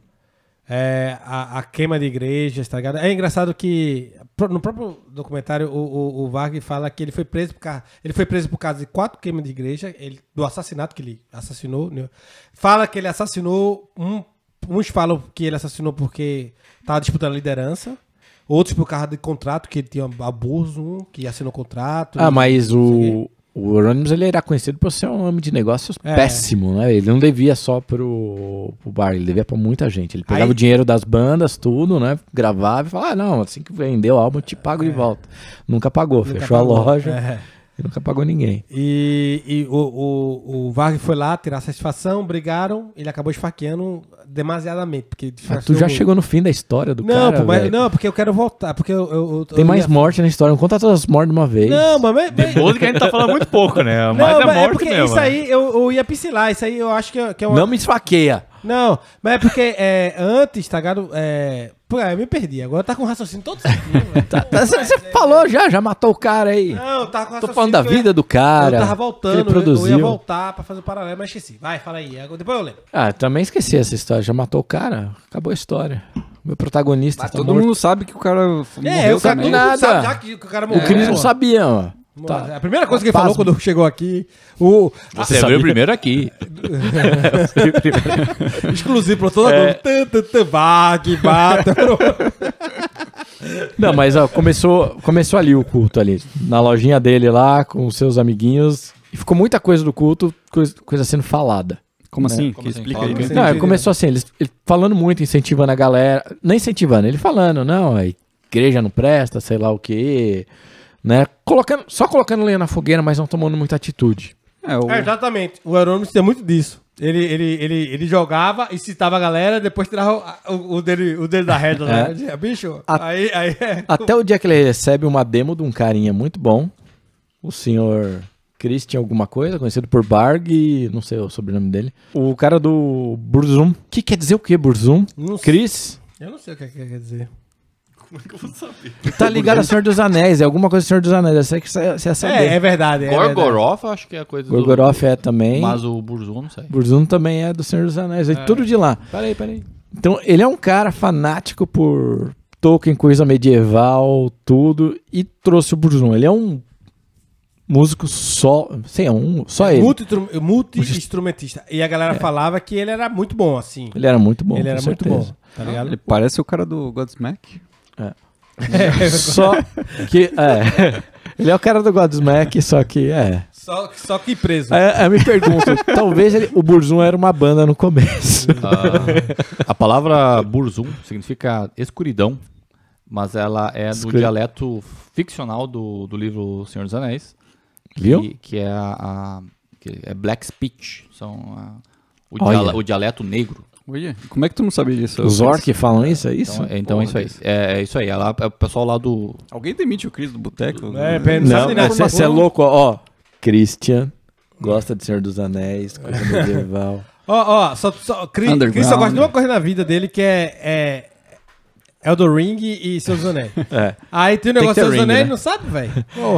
A: é, a, a, queima de igrejas, tá ligado? É engraçado que no próprio documentário o, o, o Varg fala que ele foi preso por causa, ele foi preso por causa de quatro queimas de igreja, ele, do assassinato que ele assassinou. Né? Fala que ele assassinou um, uns falam que ele assassinou porque estava disputando a liderança. Outros por causa de contrato, que ele tinha abuso, que assinou contrato. Ah, mas
D: o, o Euronymous ele era conhecido por ser um homem de negócios é. péssimo, né? Ele não devia só pro, pro bar, ele devia pra muita gente. Ele pegava Aí... o dinheiro das bandas, tudo, né? Gravava e falava, ah, não, assim que vendeu o álbum, eu te pago é. de volta. Nunca pagou, Nunca fechou pagou. a loja. É. Ele nunca pagou ninguém.
A: E, e o, o, o Varg foi lá tirar satisfação, brigaram, ele acabou esfaqueando demasiadamente. Porque ah, tu já chegou
D: no fim da história do não, cara, pô, mas,
A: Não, porque eu quero voltar. Porque eu, eu Tem eu mais ia...
D: morte na história, não conta todas as mortes de uma vez. Não, mas... mas...
A: Depois que a gente tá falando muito pouco,
C: né? Mais não, a é morte é porque mesmo. Isso
A: né? aí, eu, eu ia piscilar, isso aí eu acho que, é, que é uma... Não me esfaqueia. Não, mas é porque é, antes, tá ligado? É, Pô, é, eu me perdi. Agora tá com raciocínio todo certinho, né, *laughs* Tá, tá, você é, falou é. já, já matou o cara aí. Não, tá com o Tô falando da ia- vida do cara. Eu tava voltando, ele produziu. eu ia voltar pra fazer o paralelo, mas esqueci. Vai, fala aí. Agora- Depois eu lembro.
D: Ah, também esqueci essa história. Já matou o cara. Acabou a história. Meu protagonista. Mas tá todo morto. mundo
B: sabe que o cara é, morreu
D: o cara- nada. sabe já que o cara morreu. O Cris não sabia, ó. Tá. A primeira coisa que ele falou quando chegou
A: aqui. O... Você é ah, veio primeiro aqui. *laughs* Exclusivo para toda é... Globo. Vá, bata.
D: Não, mas ó, começou, começou ali o culto ali. Na lojinha dele lá, com os seus amiguinhos. E ficou muita coisa do culto, coisa, sendo falada. Como né? assim? Como assim? explica aí. Não, não começou né? assim, ele, ele, falando muito, incentivando a galera. Não incentivando, ele falando, não, a igreja não presta, sei lá o quê né? Colocando, só colocando lenha na fogueira, mas não tomando muita
B: atitude. É, o...
D: é
A: exatamente. O Herônimo tinha muito disso. Ele, ele, ele, ele jogava, incitava a galera, depois tirava o, o dele, o dele da reta. Né? bicho, a... aí, aí é... *laughs* Até o
D: dia que ele recebe uma demo de um carinha muito bom, o senhor Christian alguma coisa, conhecido por Barg, não sei o sobrenome dele. O cara do Burzum. que quer dizer o que, Burzum? Chris?
A: Eu não sei o que é quer dizer saber? Tá ligado a Senhor
D: dos Anéis, é alguma coisa do Senhor dos Anéis. Eu sei que você ia é, é é, saber. É, é verdade. É Gorgoroth, acho que é a coisa Gorgoroth do... é também. Mas
C: o Burzum, não sei.
D: Burzum também é do Senhor dos Anéis, é, é. tudo de lá. Peraí, peraí. Então, ele é um cara fanático por Tolkien, coisa medieval, tudo, e trouxe o Burzum. Ele é um músico só, sei, um, só é, ele.
A: Multi-instrumentista. E a galera é. falava que ele era muito bom, assim. Ele era muito bom, Ele era certeza. muito bom, tá ligado? Ele
B: parece o cara do Godsmack. É.
A: é. só
D: que. É. Ele é o cara do Godsmack, só que é.
A: Só, só que preso. É, eu é, me
D: pergunto, talvez ele, o Burzum era uma banda no começo.
C: Ah, a palavra Burzum significa escuridão, mas ela é do Escur... dialeto ficcional do, do livro Senhor dos Anéis. Viu? Que, é a, a que é Black Speech. São a, o, o dialeto negro como é que tu não sabia
B: disso? Os orcs falam isso, é então,
C: isso? Então, então é isso aí. É, é isso aí. É, lá, é o pessoal
B: lá do. Alguém demite o Cris do Boteco? É, né? não, você é, é
D: louco, ó. Christian gosta de Senhor dos Anéis, coisa *laughs* medieval. Ó, ó, só, só, Chris, só gosta de
A: uma coisa na vida dele que é, é Eldo Ring e Seus Anéis. *laughs* É. Aí tem o negócio de Seus dos Anéis né? não sabe, velho.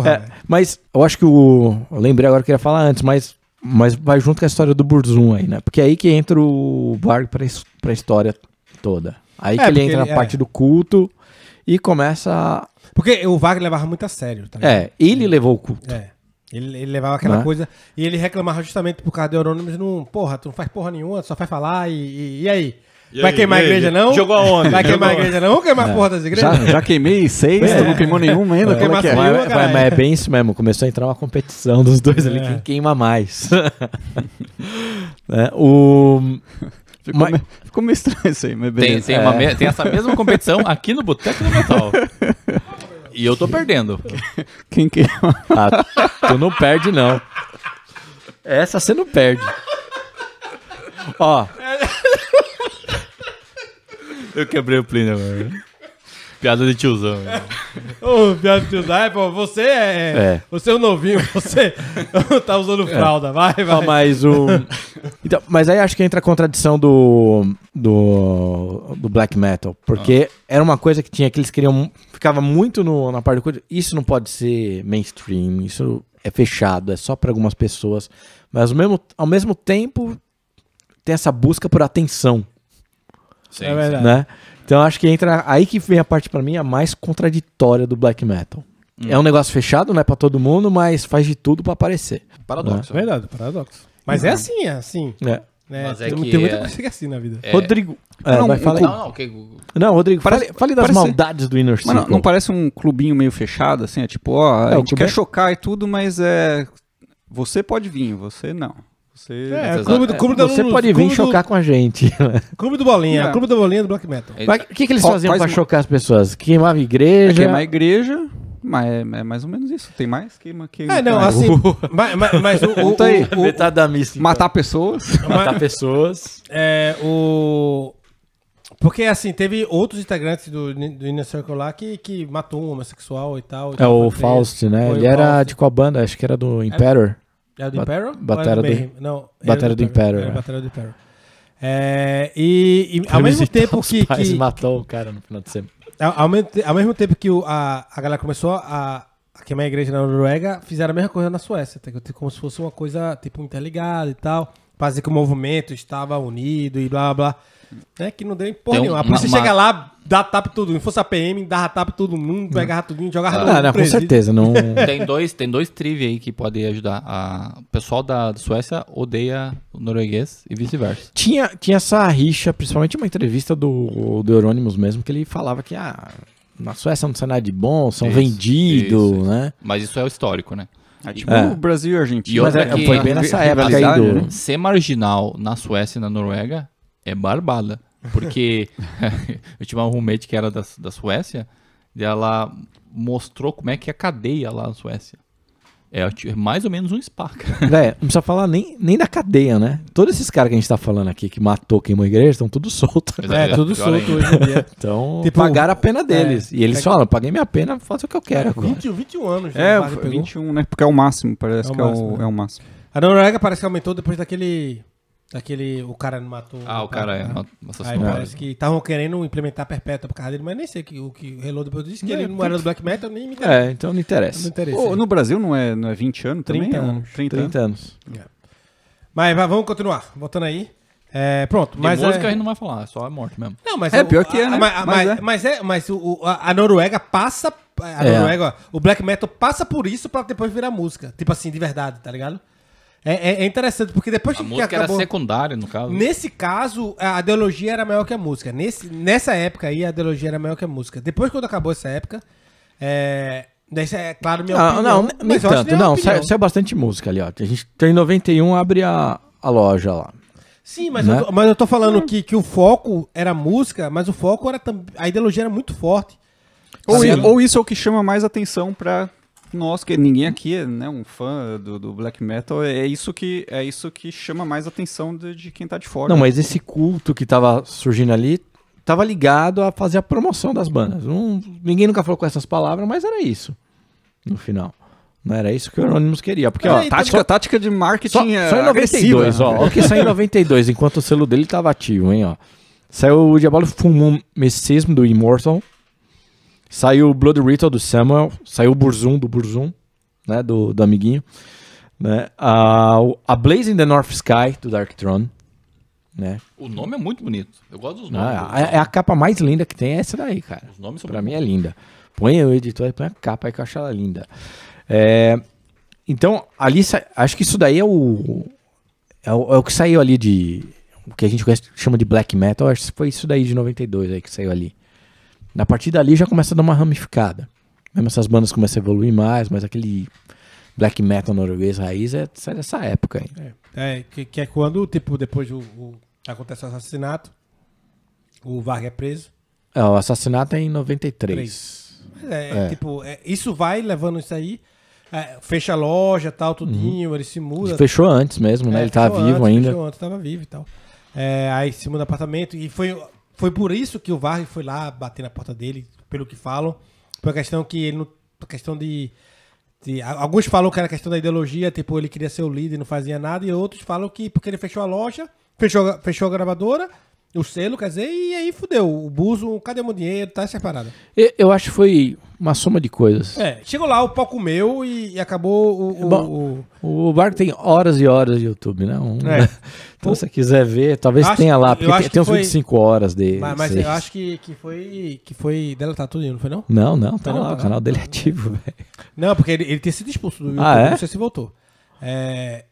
A: É,
D: mas eu acho que o. Eu lembrei agora que eu ia falar antes, mas mas vai junto com a história do Burzum aí, né? Porque é aí que entra o Barg pra, pra história toda. Aí é, que ele entra ele, na é. parte do culto e começa. A...
A: Porque o Wagner levava muito a sério tá É,
D: ele Sim. levou o culto.
A: É. Ele, ele, levava aquela né? coisa e ele reclamava justamente por causa de Eurônimos. Não, porra, tu não faz porra nenhuma, tu só faz falar e, e, e aí? E Vai aí, queimar a igreja, não? Jogou aonde? Vai queimar a igreja, não? Vamos queimar a porra das igrejas? Já, já queimei seis, é. não queimou nenhuma ainda. É. é? Mas, mas, mas, é
D: bem isso mesmo. Começou a entrar uma competição dos dois é. ali, quem é. queima mais. *laughs* é, o... Ficou, mas... meio,
B: ficou meio estranho isso aí, mas
D: beleza. Tem, tem, uma, é. tem essa mesma competição aqui no Boteco do Metal.
C: E eu tô perdendo. Quem que ah,
B: Tu não perde, não.
C: Essa você não perde. Ó, eu quebrei o Plínio agora. Né? Piada de tiozão.
A: Ô, piada de tiozão. É, pô, você é, É. é. Você é um novinho, você *laughs* tá usando é. fralda. Vai, vai. Ó, mas o.
D: Então, mas aí acho que entra a contradição do. do. do black metal. Porque ah. era uma coisa que tinha, que eles queriam. Ficava muito no- na parte do. coisa, Isso não pode ser mainstream, isso é fechado, é só pra algumas pessoas. Mas ao mesmo, ao mesmo tempo tem essa busca por atenção.
C: Sim, é verdade. Né?
D: Então acho que entra aí que vem a parte para mim a mais contraditória do black metal. Hum. É um negócio fechado, né para todo mundo, mas faz de tudo para aparecer.
A: Paradoxo. Né? né? Verdade, paradoxo. Mas uhum. é hum. assim, é assim. É. É, Mas é tem, que tem muita é coisa que é assim na vida. É... Rodrigo. Ah, é, não, vai, não, não, que... não, Rodrigo, parece, fale, fale das parece... maldades do Inner Circle. Não, não, parece
B: um clubinho meio fechado, assim? É tipo, ó, a é, gente quer é- chocar e tudo, mas é. Você pode vir, você não. Você, é, clube, do, clube é, do, você do, pode vir chocar com a gente. *laughs* Né?
A: Clube do Bolinha, clube do Bolinha do Black Metal. O que, que eles faziam faz... para
B: chocar as pessoas? Queimava é igreja.
D: É
A: queimar igreja.
B: Mas é, é, mais ou menos isso. Tem mais queima que. É, não, assim. *laughs* mas, mas, mas o, o, *laughs* tá o, o, Metade da missa. Então. Matar pessoas. Matar pessoas.
A: É, o. Porque, assim, teve outros integrantes do, do Inner Circle lá que, que matou um homossexual e tal. E é, o Faust, né? Foi Ele era
D: Faust. de qual banda? Acho que era do Emperor.
A: É o do Imperial? Batalha do, é Não, Batalha do, do Imperial. Era é Batalha do Imperial. É, é, e, e ao mesmo tempo que. que matou o cara no final de semana. Ao, mesmo, ao mesmo tempo que o, a, a galera começou a, a queimar a igreja na Noruega, fizeram a mesma coisa na Suécia, tá? como se fosse uma coisa tipo interligada e tal. Parece que o movimento estava unido e blá blá. É que não deu em porra nenhuma. A polícia uma... chega lá, dá tapa tudo. Se Fosse a PM, dava tapa todo mundo, pegava tudo, mundo, jogava ah, Não, com certeza. Não... *laughs* tem
C: dois, tem dois trivia aí que podem ajudar. A... O pessoal da Suécia odeia o norueguês e vice-versa.
D: Tinha, tinha essa rixa, principalmente uma entrevista do, do Euronymous mesmo, que ele falava que ah, na Suécia não sai nada de bom, são vendidos, né?
C: Mas isso é o histórico, né? É, tipo é. o Brasil e a Argentina. E Mas é, foi bem nessa época aí do... Né? Ser marginal na Suécia e na Noruega é barbada. Porque *laughs* eu tinha uma roommate que era da, da Suécia e ela mostrou como é que é a cadeia lá na Suécia. É, é mais ou menos um spa,
D: cara. *laughs* não precisa falar nem, nem da cadeia, né? Todos esses caras que a gente tá falando aqui que matou, queimou a igreja, estão
B: tudo soltos. É, é, tudo solto hoje em dia. *laughs* Então, tipo, pagaram a pena é. deles. É, e eles é, falam,
D: paguei minha
A: pena, faço o que eu quero é, agora. 20, 21 anos. já É, né,
B: 21, né? Porque é o máximo, parece é o que máximo, é, o, né? é o máximo.
A: A Noruega parece que aumentou depois daquele daquele o cara matou. Ah, o cara, cara, é. Assassinou Aí parece é. que estavam querendo implementar perpétua por causa dele, mas nem sei que, o que Hello depois disse que não, ele não era do Black Metal, nem me é, interessa. É, então não interessa. Não interessa. Ou, no
B: Brasil não é, não é 20 anos 30 também? Anos. 30, 30 anos.
A: anos. É. Mas, vamos continuar. Voltando aí. É, pronto, mas. De música é... a gente
C: não vai falar, é só a morte mesmo.
A: Não, mas é o, pior que é, né? Mas, mas, é. mas, é. mas o, a Noruega passa. A é. Noruega, ó, o black metal passa por isso pra depois virar música. Tipo assim, de verdade, tá ligado? É, é, é interessante, porque depois a que música acabou... era secundária, no caso. Nesse caso, a ideologia era maior que a música. Nesse, nessa época aí, a ideologia era maior que a música. Depois, quando acabou essa época, é... é claro, minha não, opinião. Não, nem tanto. É não, saiu, é, saiu,
D: bastante música ali, ó. A gente tem tá 91, abre a, a loja lá.
A: Sim, mas, né? eu, tô, mas eu tô falando hum. que, que o foco era música, mas o foco era... A ideologia era muito forte. Ou, ou, isso é o que chama mais atenção para
B: nós que ninguém aqui é né, um fã do, do, black metal é, é isso que é isso que chama mais atenção de, de quem tá de fora não mas esse culto que
D: tava surgindo ali tava ligado a fazer a promoção das bandas ninguém nunca falou com essas
B: palavras mas era isso no final não era isso que o Anonymous queria. Porque, ó, tática, só, tática de marketing só, é só em 92, ó. que saiu em
D: 92, *laughs* enquanto o selo dele tava ativo, hein, ó. Saiu o fumou Fumum Mescismo do Immortal, Saiu o Blood Ritual do Samuel, saiu o Burzum do Burzum, né, do, do amiguinho. Né? A, a Blaze in the North Sky do Dark Throne. Né?
C: O nome é muito bonito. Eu gosto dos ah, nomes.
D: Ah, é, é a capa mais linda que tem, é essa daí, cara. Os nomes são Pra mim é bons. é linda. Põe o editor e põe a capa aí que eu acho ela linda. É, então, ali, acho que isso daí é o, é o, é o. que saiu ali de. O que a gente chama de black metal. Acho que foi isso daí de 92 aí que saiu ali. A partir dali já começa a dar uma ramificada. Mesmo essas bandas começam a evoluir mais, mas aquele black metal norueguês raiz é dessa época aí.
A: É, é que, que, é quando, tipo, depois o, o, acontece o assassinato, o Varga é preso.
D: É, o assassinato é em 93. É, é,
A: tipo, é, isso vai levando isso aí. É, fecha a loja tal, uhum. tudinho, uhum. ele se muda. Ele fechou antes mesmo, né? É, ele tava tá antes, vivo ainda. Fechou antes, tava vivo e tal. É, aí se muda apartamento e foi foi por isso que o VAR foi lá bater na porta dele, pelo que falam. Foi a questão que ele não. questão de, de. Alguns falam que era questão da ideologia, tipo, ele queria ser o líder e não fazia nada, e outros falam que porque ele fechou a loja, fechou, fechou a gravadora, o selo, quer dizer, e aí fudeu. O buzo, cadê meu dinheiro? Tá separado. Eu, eu acho que foi
D: uma soma de coisas.
A: É, chegou lá, o pau comeu e, e acabou o. o, Bom, o, o barco
D: tem horas e horas de YouTube, né? Um, é. *laughs* então, se você quiser ver, talvez acho, tenha lá, porque tem, tem uns foi... 25 horas dele. Mas, mas eu acho
A: que, que foi. que foi dela tá tudo, não foi não? Não, não, tá não, lá, não, tá o canal
C: dele é ativo, *laughs* velho.
A: Não, porque ele, ele tinha sido expulso do ah, YouTube, ah, é? não sei se voltou. É,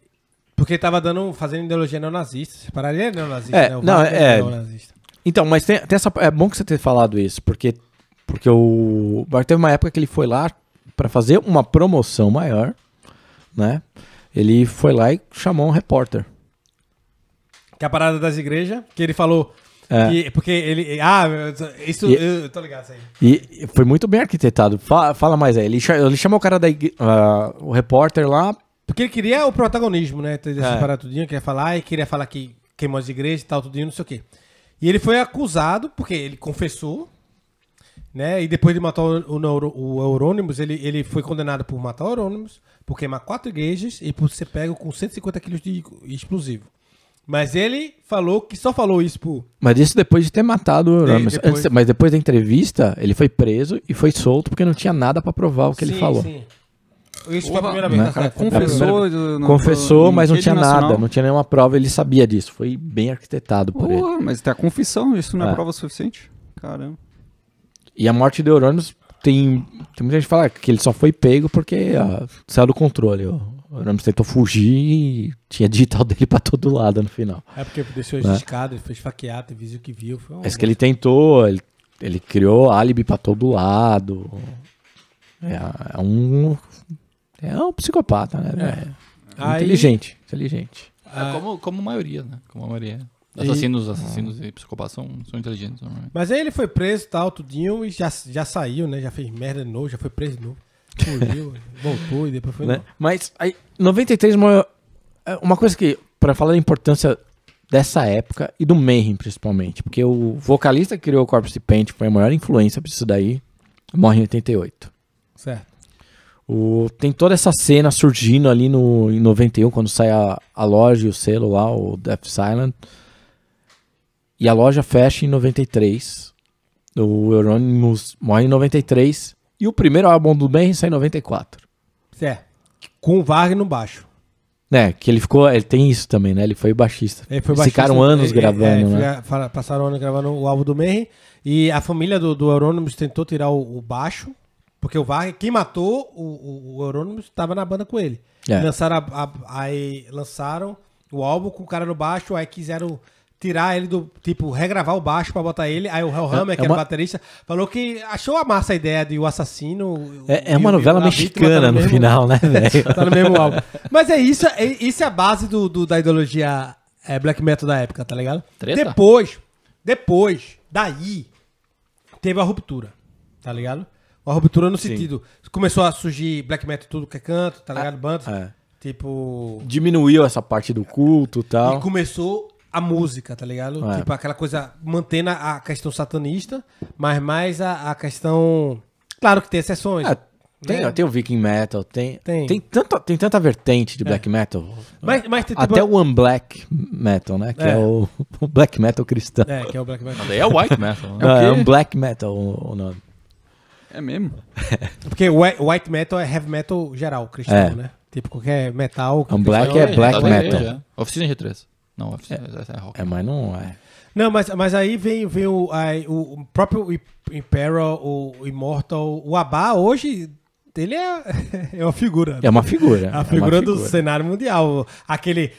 A: porque tava dando, fazendo ideologia neonazista. Separaria neonazista, é, né? O não, é,
D: é, neonazista. Então, mas tem, tem, essa. É bom que você ter falado isso, porque, porque o Bar teve uma época que ele foi lá para fazer uma promoção maior, né? Ele foi lá e chamou um repórter.
A: Que é a parada das igrejas, que ele falou. É. Que, porque ele. Ah, isso e, eu tô ligado isso aí.
D: E foi muito bem arquitetado. Fala, fala mais aí. Ele, ele chamou o cara da uh, o repórter lá
A: porque ele queria o protagonismo, né? Ter é. tudinho, queria falar, e queria falar que queimou as igrejas e tal, tudinho, não sei o quê. E ele foi acusado, porque ele confessou, né? E depois de matar o, o, o Eurônimos, ele, ele foi condenado por matar o Eurônimos, por queimar quatro igrejas e por ser pego com 150 quilos de explosivo. Mas ele falou que só falou isso por.
D: Mas isso depois de ter matado o Ramos. Depois... Mas depois da entrevista, ele foi preso e foi solto porque não tinha nada para provar o
A: que sim, ele falou. Sim. Isso Opa, foi a primeira vez. Né? Cara, confessou, é No, confessou no, mas
D: não tinha nacional. nada, não tinha nenhuma prova, ele sabia disso. Foi bem arquitetado por Porra, ele. Mas tem tá a
B: confissão, isso não é, é prova suficiente? Caramba.
D: E a morte de Eurônios tem, tem muita gente que fala que ele só foi pego porque ó, saiu do controle. Ó. O Ramos tentou fugir e tinha digital *laughs* dele pra todo lado no final. É porque deixou
A: registrado, né? ele foi esfaqueado, teve o que viu. Foi um... que ele
D: tentou, ele, ele criou álibi pra todo lado. É, é, é um é um psicopata, né? É. é. Aí... Inteligente, inteligente.
C: É ah. como, como maioria, né? Como a maioria. Assassinos, assassinos e, ah. e psicopatas são, são inteligentes normalmente.
A: Mas aí ele foi preso, tal, tá, tudinho, e já, já saiu, né? Já fez merda de novo, já foi preso de novo. Fugiu, *laughs* voltou e depois foi. Né? Mas aí, 93 uma,
D: é é uma coisa que, para falar da importância dessa época e do Mayhem principalmente, porque o vocalista que criou o Corpse Paint foi a maior influência isso daí, morre em 88. Certo. O, tem toda essa cena surgindo ali no, em 91, quando sai a, a loja e o selo lá, o Death Silent. E a loja fecha em 93. O Euronymous morre em 93. E o
A: primeiro álbum do Ben sai em 94. É, com o Wagner no baixo.
D: É, que ele ficou. Ele tem isso também, né? Ele foi baixista. Ele foi baixista ficaram anos é, é, gravando, é, né?
A: passaram anos gravando o álbum do Ben. E a família do, do Euronymous tentou tirar o, o baixo porque o Wagner, quem matou o, o, o Eurônimo estava na banda com ele. É. Lançaram, a, a, aí lançaram o álbum com o cara no baixo, aí quiseram tirar ele do. Tipo, regravar o baixo pra botar ele. Aí o Hellhammer, é, é que era baterista, falou que achou a massa a ideia de o assassino. É, é uma novela o, tá mexicana no, mesmo, final, né, *laughs* velho? tá no mesmo álbum. Mas é isso, é, isso é a base do, do da ideologia é, black metal da época, tá ligado? Treta. Depois, depois, daí, teve a ruptura, tá ligado? Uma ruptura no Sim. sentido. Começou a surgir black metal tudo que é canto, tá ah, ligado? Bandas. É. Tipo. Diminuiu
D: essa parte do culto e tal. E
A: começou a música, tá ligado? É. Tipo, aquela coisa mantendo a questão satanista, mas mais a, a questão. Claro que tem exceções. É, né? tem, né? tem
D: o Viking Metal, tem. Tem, tem, tanto, tem tanta vertente de é. black é. metal. Mas, mas tem, Até tipo... o One Black Metal, né? Que é, é o, *laughs* o, Black Metal cristão. É, que é o Black Metal. é o White Metal. Né? é, é um Black Metal o nome.
A: É mesmo? *laughs* Porque white metal é heavy metal geral, cristão, é. né? Tipo qualquer metal. É um black é, é black tá metal. metal. É. Oficina
C: G3. Não, oficina é, é rock. É, mas não é.
A: Não, mas, mas aí vem, vem o, aí, o próprio Imperial, o Immortal, o Abba hoje ele é, *laughs* é uma figura. É uma né? figura. A figura, é figura. do cenário mundial. Aquele.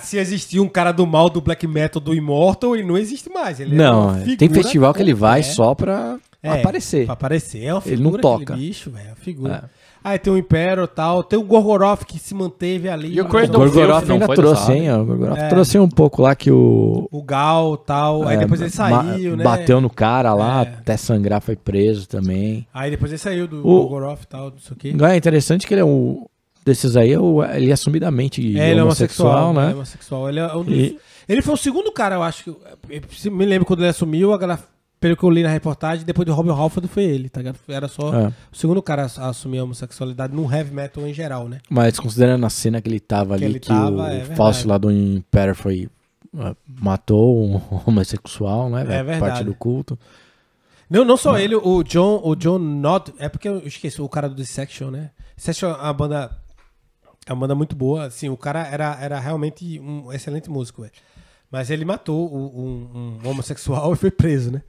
A: Se existia um cara do mal do black metal do Immortal, ele não existe mais. Ele é não, é tem festival que ele vai né? só pra é, pra aparecer. Pra aparecer. É uma figura Ele não toca. bicho, velho. É a figura. É. Aí tem o Impero e tal. Tem o Gorgoroth que se manteve ali. E o Gordon né? Gorgoroth ainda trouxe, hein? O Gorgoroth é. trouxe
D: um pouco lá que o. O
A: Gal tal. Aí é, depois ele saiu, né? Bateu
D: no cara lá, é. até sangrar, foi preso também.
A: Aí depois ele saiu do o... e tal, disso aqui. É
D: interessante que ele é um. Desses aí, é ele é assumidamente é, ele homossexual, homossexual, né? Ele é homossexual. Ele, um dos... e...
A: ele foi o segundo cara, eu acho. Que... Eu me lembro quando ele assumiu, a galera pelo que eu li na reportagem, depois do Robin Halford foi ele, tá ligado? Era só é. o segundo cara a assumir a homossexualidade no heavy metal em geral, né?
D: Mas considerando a cena que ele tava que ali, ele que tava, o é falso lá do Império foi é, matou um *laughs* homossexual, né? É verdade. Parte do culto.
A: Não, não só Mas... ele, o John, o John not é porque eu esqueci, o cara do Dissection, né? Dissection é uma banda, é uma banda muito boa, assim, o cara era, era realmente um excelente músico, velho. Mas ele matou um, um homossexual e foi preso, né?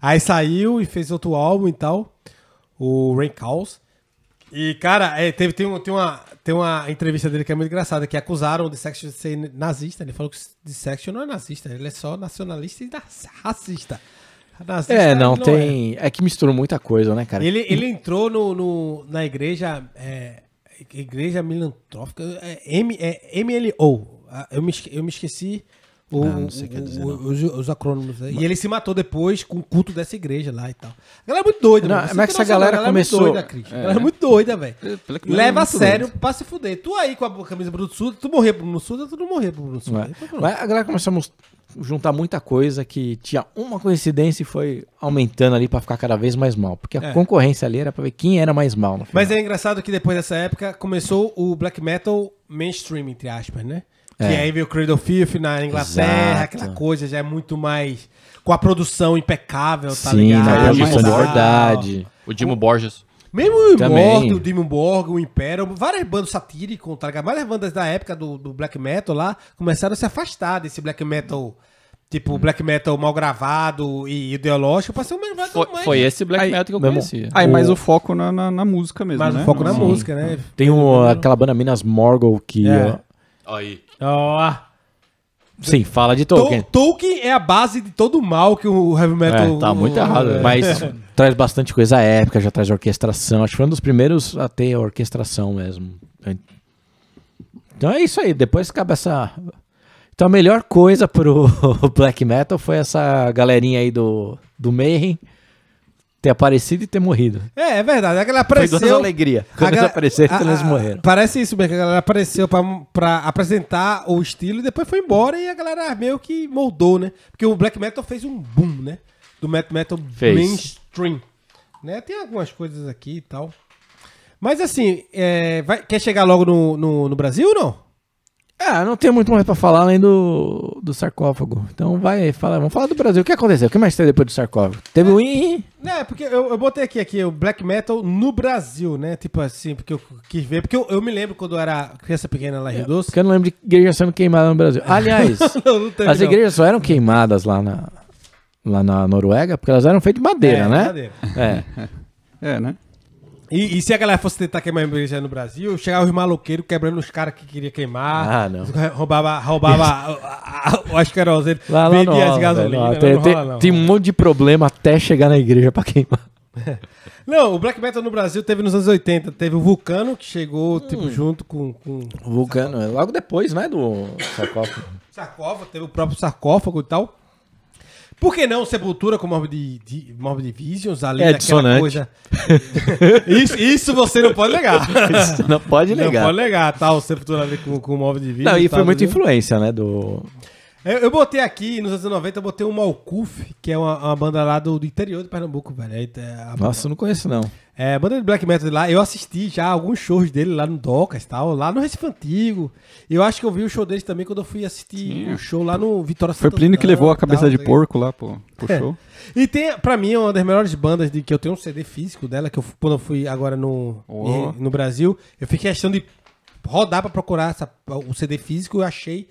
A: Aí saiu e fez outro álbum e tal, o Rain Calls. E, cara, é, teve, tem, tem, uma, tem uma entrevista dele que é muito engraçada, que acusaram o Dissection de ser nazista. Ele falou que Dissection não é nazista, ele é só nacionalista e racista. Nazista é, não, não tem.
D: É. é. que misturou muita coisa, né, cara? Ele, ele
A: entrou no, no na igreja. É, igreja Milantrófica. É, M, é, MLO. Ah, eu me, eu me esqueci o, não, não sei o que dizer. O, os, os, acrônomos aí. E ele se matou depois com o culto dessa igreja lá e tal. A galera é muito doida, não, mano. Como é que essa galera, começou? Ela é muito doida, Cris. É. é muito doida, velho. É, Leva é a sério doido. pra se fuder. Tu aí com a camisa Bruno Sul, tu morrer pro Bruno Sul, tu não morrer pro Bruno Sul. Não Mas a galera começou a juntar muita coisa que
D: tinha uma coincidência e foi aumentando ali pra ficar cada vez mais mal. Porque a é. concorrência ali era pra ver quem era mais mal.
A: Mas é engraçado que depois dessa época começou o black metal mainstream, entre aspas, né? Que é. aí é veio o Cradle Fifth na Inglaterra, Exato. aquela coisa já é muito mais. Com a produção impecável, tá Sim, a produção de verdade. O Dimo Borges.
C: Mesmo o Immortal, o
A: Dimo Borg, o Império, várias bandas satíricas, tá ligado? Várias bandas da época do, do, black metal lá começaram a se afastar desse black metal. Tipo, hum. black metal mal gravado e ideológico, pra ser o metal foi, mais... Foi esse black aí, metal que eu conhecia. Aí, o... mais o foco
B: na, na, na música mesmo, mais né? o foco na Sim. música, né?
C: Hum.
D: Tem um, aquela banda Minas Morgul que... É.
C: Ó... Aí.
B: Ó. Oh.
D: Sim, fala de Tolkien.
B: Tolkien é a base de todo
D: o mal que o heavy metal. É, tá muito errado. Né? É. Mas traz bastante coisa épica, já traz orquestração. Acho que foi um dos primeiros a ter orquestração mesmo. Então é isso aí. Depois acaba essa. Então a melhor coisa pro *laughs* black metal foi essa galerinha aí do, do Mayhem ter aparecido e ter morrido.
A: É, é verdade. A galera apareceu. Foi duas alegria. Quando galera, eles apareceram, eles morreram. Parece isso mesmo, que a galera apareceu pra, pra apresentar o estilo e depois foi embora e a galera meio que moldou, né? Porque o Black Metal fez um boom, né? Do metal Metal fez. mainstream. Né? Tem algumas coisas aqui e tal. Mas assim, é, vai, quer chegar logo no, no, no Brasil ou não?
D: Ah, não tem muito mais para falar além do, do sarcófago. Então vai, falar, vamos falar do Brasil. O que aconteceu? O que mais teve depois do sarcófago? Teve é, o in...
A: É, porque eu, eu botei aqui, aqui o black metal no Brasil, né? Tipo assim, porque eu quis ver. Porque eu, eu me lembro quando eu era criança pequena lá em Rio é, Doce. Porque
D: eu não lembro de igreja sendo queimada no Brasil. *laughs* Aliás, não, não teve, as igrejas só eram queimadas lá na, lá na Noruega porque elas eram feitas de madeira, é, né? Madeira. É.
A: *laughs* é, né? E, e, se a galera fosse tentar queimar a igreja no Brasil, chegava os maloqueiros quebrando os caras que queria queimar. Ah, não. Roubava, roubava a, a, vendia as gasolinas. Tem, tem, não. tem
D: um monte de problema até chegar na igreja pra queimar. *laughs*
A: Não, o black metal no Brasil teve nos anos 80. Teve o Vulcano, que chegou, hum. tipo, junto com... com... O Vulcano, é logo depois, né, do sarcófago. Sarcófago, teve o próprio sarcófago e tal. Por que não Sepultura com Morbid, Morbid Visions ali é, dissonante. coisa? *laughs* isso, isso, você não pode negar. Isso não pode negar. Não pode negar, tá? O Sepultura ali com, com Morbid Visions. Não, e foi muita influência,
D: né? Do...
A: Eu, é, eu, botei aqui, nos anos 90, eu botei o Malkuf, que é uma, uma banda lá do, do interior de Pernambuco, velho. É, é a... Nossa, eu não conheço não. É, banda de black metal lá, eu assisti já alguns shows dele lá no Docas tal, lá no Recife Antigo. Eu acho que eu vi o show dele também quando eu fui assistir o um show lá no Vitória Foi o Plínio que levou a cabeça tal, de porco lá pro, pro é. show. E tem, pra mim, uma das melhores bandas de que eu tenho um CD físico dela, que eu, quando eu fui agora no, oh. no Brasil, eu fiquei achando de rodar pra procurar essa, o CD físico e achei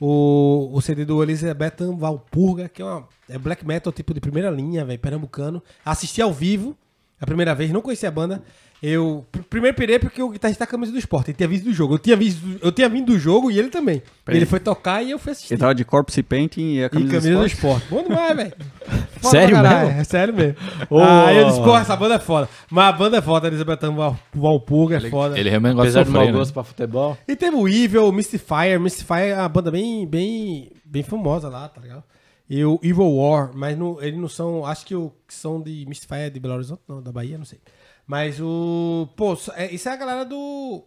A: o, o CD do Elizabeth Valpurga, que é, uma, é black metal tipo de primeira linha, velho, pernambucano. Assisti ao vivo a primeira vez, não conhecia a banda. Eu primeiro pirei porque o guitarrista tá camisa do esporte, ele tinha visto do jogo. Eu tinha visto, eu tinha vindo do jogo e ele também. Ele foi tocar e eu fui assistir. Ele
B: tava de corpse painting e a camisa, e camisa do, esporte. do esporte. Bom demais,
A: velho. *laughs* Sério mesmo? É sério mesmo. Oh. *laughs* Aí eu disse, porra, essa banda é foda. Mas a banda é foda, Elizabeth Valpurga é foda. Ele realmente gosta de mau né? gosto pra futebol. E teve o Evil, Mystifire. Mystifire é uma banda bem, bem, bem famosa lá, tá ligado? e o Evil War, mas eles não são. Acho que, o, que são de Mystifier fire é de Belo Horizonte, não, da Bahia, não sei. Mas o. Pô, é, isso é a galera do.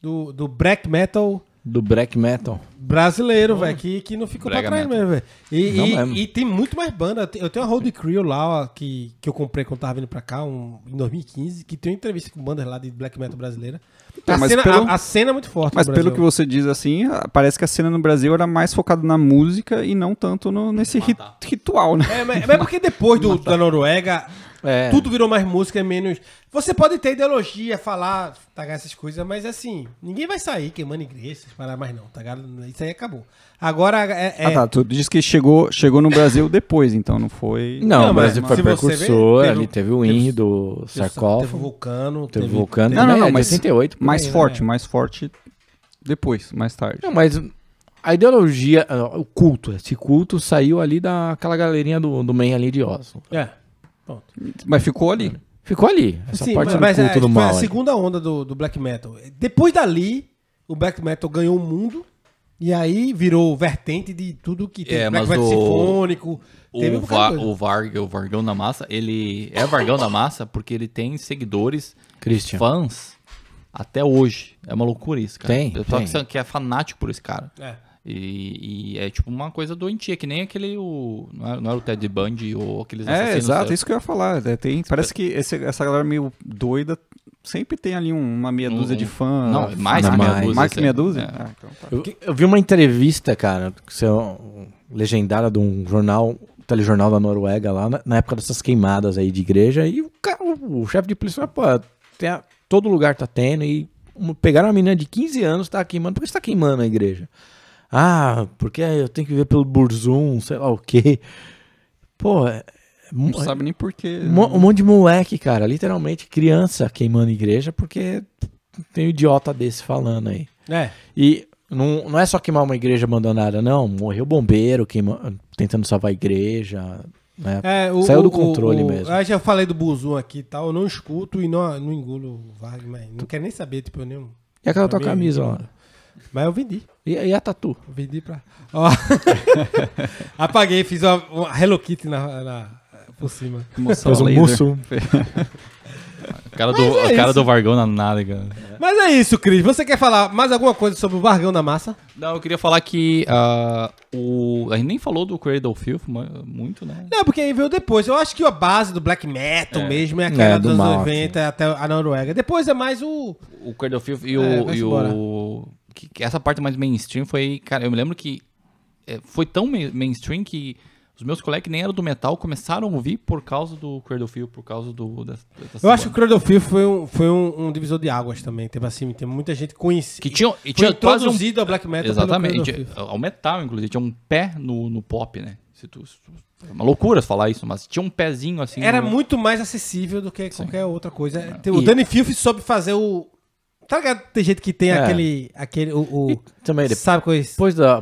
A: Do, do black metal
D: do black metal.
A: Brasileiro, velho, que, que não ficou Brega pra trás metal. mesmo, velho. E, e, e, tem muito mais banda. Eu tenho a Road Crew lá, ó, que, que eu comprei quando tava vindo pra cá, um, em 2015, que tem uma entrevista com bandas lá de black metal brasileira. Então, a, cena, pelo, a, a, cena é muito forte. Mas pelo que
B: você diz assim, parece que a cena no Brasil era mais focada na música e não tanto no, nesse ritual,
A: né? É, mas, mas é porque depois do, da Noruega, é. Tudo virou mais música, é menos. Você pode ter ideologia, falar, tá essas coisas, mas assim, ninguém vai sair queimando igreja, essas paradas mais não, tá Isso aí acabou. Agora é, é... Ah, tá,
B: tu disse que chegou, chegou no Brasil *laughs* depois, então não foi. Não, não o Brasil foi precursor, ali teve o INRI do sarcófago. Teve o Vulcano. Teve o Vulcano. Não, não, não, é, mas 68. Mais né? forte, mais forte depois, mais tarde. Não, mas a ideologia, ah, o culto, esse culto saiu ali daquela galerinha
D: do, do meio ali de Oslo. É. Pronto. Mas ficou ali. Ficou ali. Essa Sim, parte mas, do culto é, do mal. Tipo, Foi é a aí.
A: segunda onda do, do black metal. Depois dali, o black metal ganhou o mundo. E aí virou vertente de tudo que tem. É, black metal o, sinfônico. O, um Va o,
C: Varg, o Vargão da Massa, ele é Vargão da Massa porque ele tem seguidores, Christian. fãs, até hoje. É uma loucura isso, cara. Tem. Eu tô tem. que é fanático por esse cara. É. E, e, é tipo uma coisa doentia, que nem aquele. O, não, era, é, não era o Ted Bundy ou aqueles É, exato, é isso que
B: eu ia falar. É, tem, parece é que esse, essa galera meio doida sempre tem ali uma meia dúzia um, de fã. Não, mais que meia dúzia. Mais que meia dúzia? É. Ah, então
C: tá. eu,
D: eu, vi uma entrevista, cara, que é um, legendária de um jornal, um telejornal da Noruega lá, na, na, época dessas queimadas aí de igreja, e o, cara, o, o chefe de polícia pô, a, todo lugar tá tendo, e pegaram uma menina de 15 anos, tá queimando, por que você tá queimando a igreja? Ah, porque eu tenho que viver pelo Burzum, sei lá o quê. Pô, é, não é, sabe nem porquê. Um, um monte de moleque, cara, literalmente criança queimando igreja porque tem um idiota desse falando aí. É. E não, não é só queimar uma igreja abandonada, não. Morreu bombeiro queima, tentando salvar a igreja.
A: Né? É, o, Saiu do controle o, o, mesmo. Eu já falei do Burzum aqui e tal. Eu não escuto e não, não engulo o Wagner. Não quero nem saber, tipo, eu E aquela tua é camisa, ó. Mas eu vendi. E, e a tatu? vendi pra. Ó. *laughs* Apaguei, fiz uma, uma Hello Kitty na, na, por cima. Moção Fez um musso.
C: *laughs* cara, do, é cara do Vargão na nádega.
A: Mas é isso, Cris. Você quer falar mais alguma coisa sobre o Vargão da Massa?
C: Não, eu queria falar que uh, o... a gente nem falou do Cradle Filth muito, né?
A: Não, porque aí veio depois. Eu acho que a base do black metal é. mesmo é, é aquela é, do dos anos 90 até a Noruega. Depois é mais o...
C: O Cradle Filth e, é, o, e o
A: que, essa parte mais
C: mainstream foi. Cara, eu me lembro que é, foi tão mainstream que os meus colegas que nem eram do
A: metal começaram a ouvir por causa
C: do Cradlefield, por causa do. Da, eu acho que o
A: Cradle foi, um, foi um, um, divisor de águas também. Teve assim, tem muita gente conhecida. Que tinha, e tinha quase um, a black metal. Exatamente.
C: Ao metal, inclusive. Tinha um pé no, no pop, né? Se tu, se tu, é uma loucura falar isso, mas tinha um pezinho assim. Era no...
A: muito mais acessível do que Sim. qualquer outra coisa. É. O e... Danny Filth soube fazer o, Tá ligado? Tem gente que tem é. aquele. aquele o, o... E também depois, sabe
D: coisa. É depois da,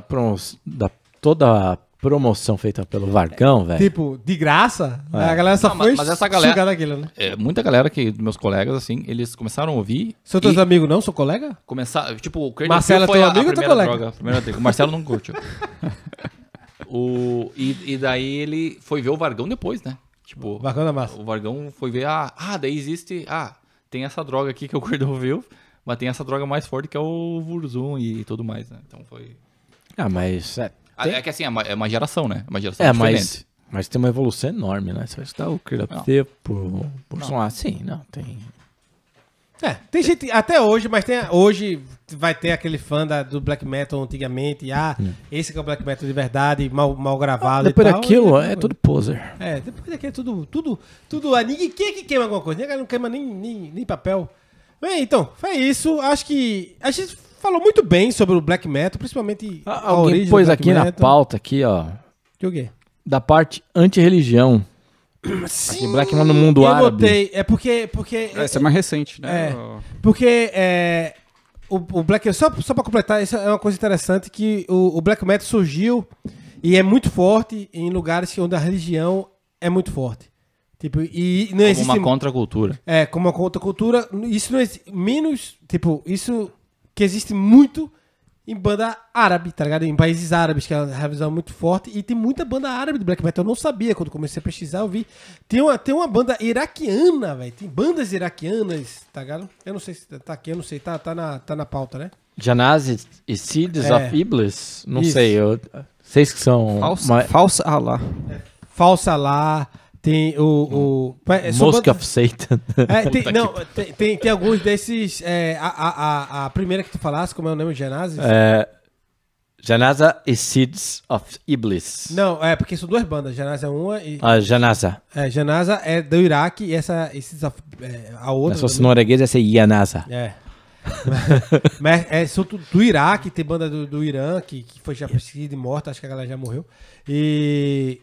D: da toda a promoção feita pelo Vargão, velho.
A: Tipo, de graça, é. a galera só não, foi mas, essa galera, daquilo, né? É, muita
C: galera que, meus colegas, assim, eles começaram a ouvir. São teus amigos não? Sou colega?
A: Começar, tipo, o Kernel Marcelo é foi é teu a, amigo a ou teu colega? primeira o Marcelo não curte
C: o, e, e daí ele foi ver o Vargão depois, né? Tipo, o Vargão da massa. O Vargão foi ver, ah, ah daí existe, ah, tem essa droga aqui que o Gordão viu, mas tem essa droga mais forte que é o Vurzum e tudo mais, né? Então foi.
D: Ah, mas. É,
C: ah, tem... é que assim, é uma, é geração, né? É uma geração é, diferente. Mas,
D: mas tem uma evolução enorme, né? Você vai estudar o Kirapte por, por som assim, não, tem.
A: É, tem gente até hoje, mas tem, hoje vai ter aquele fã da, do black metal antigamente. E, ah, hum. esse que é o black metal de verdade, mal, mal gravado. Ah, depois e tal, daquilo é, é tudo poser. É, depois daquilo é tudo. tudo, tudo a ah, ninguém, quem é que queima alguma coisa? Ninguém não queima nem, nem, nem papel. Bem, é, então, foi isso. Acho que a gente falou muito bem sobre o black metal, principalmente ah, a, alguém origem pôs aqui metal. na
D: pauta aqui, ó. De o quê? Da parte anti-religião. Sim, aqui, black metal no mundo eu árabe. Botei. É
A: porque porque é, Essa é mais recente, né? É, porque é, o, o black só só para completar, isso é uma coisa interessante que o, o black metal surgiu e é muito forte em lugares onde a religião é muito forte. Tipo, e não como existe... uma contracultura. É, como uma contracultura. Isso não existe... Menos, tipo, isso que existe muito em banda árabe, tá ligado? Em países árabes, que é uma revisão muito forte. E tem muita banda árabe de black metal. Eu não sabia, quando comecei a pesquisar, eu vi. Tem uma, tem uma banda iraquiana, velho. Tem bandas iraquianas, tá ligado? Eu não sei se tá aqui, eu não sei. Tá, tá, na, tá na pauta, né?
D: Janaz e Seeds é. of Iblis? Não isso. sei. Eu... Vocês que são... Falsa, uma...
A: falsa lá É. Falsa lá tem o. o hum. é, Mosque of Satan. É, *laughs* tá tem, não, tem, tem, tem, alguns desses. É, a, a, a, primeira que tu falasse, como é o nome? Janaza É.
D: Janaza e Seeds of Iblis.
A: Não, é porque são duas bandas. Janaza é uma e. Ah,
D: Janaza.
A: É, Janaza é do Iraque e essa e Seeds of. É, a outra. Se fosse né?
D: norueguês, ia ser Yanaza.
A: É. *laughs* mas é, são do, do Iraque, tem banda do, do Irã que, que foi já perseguida e morta, acho que a galera já morreu. E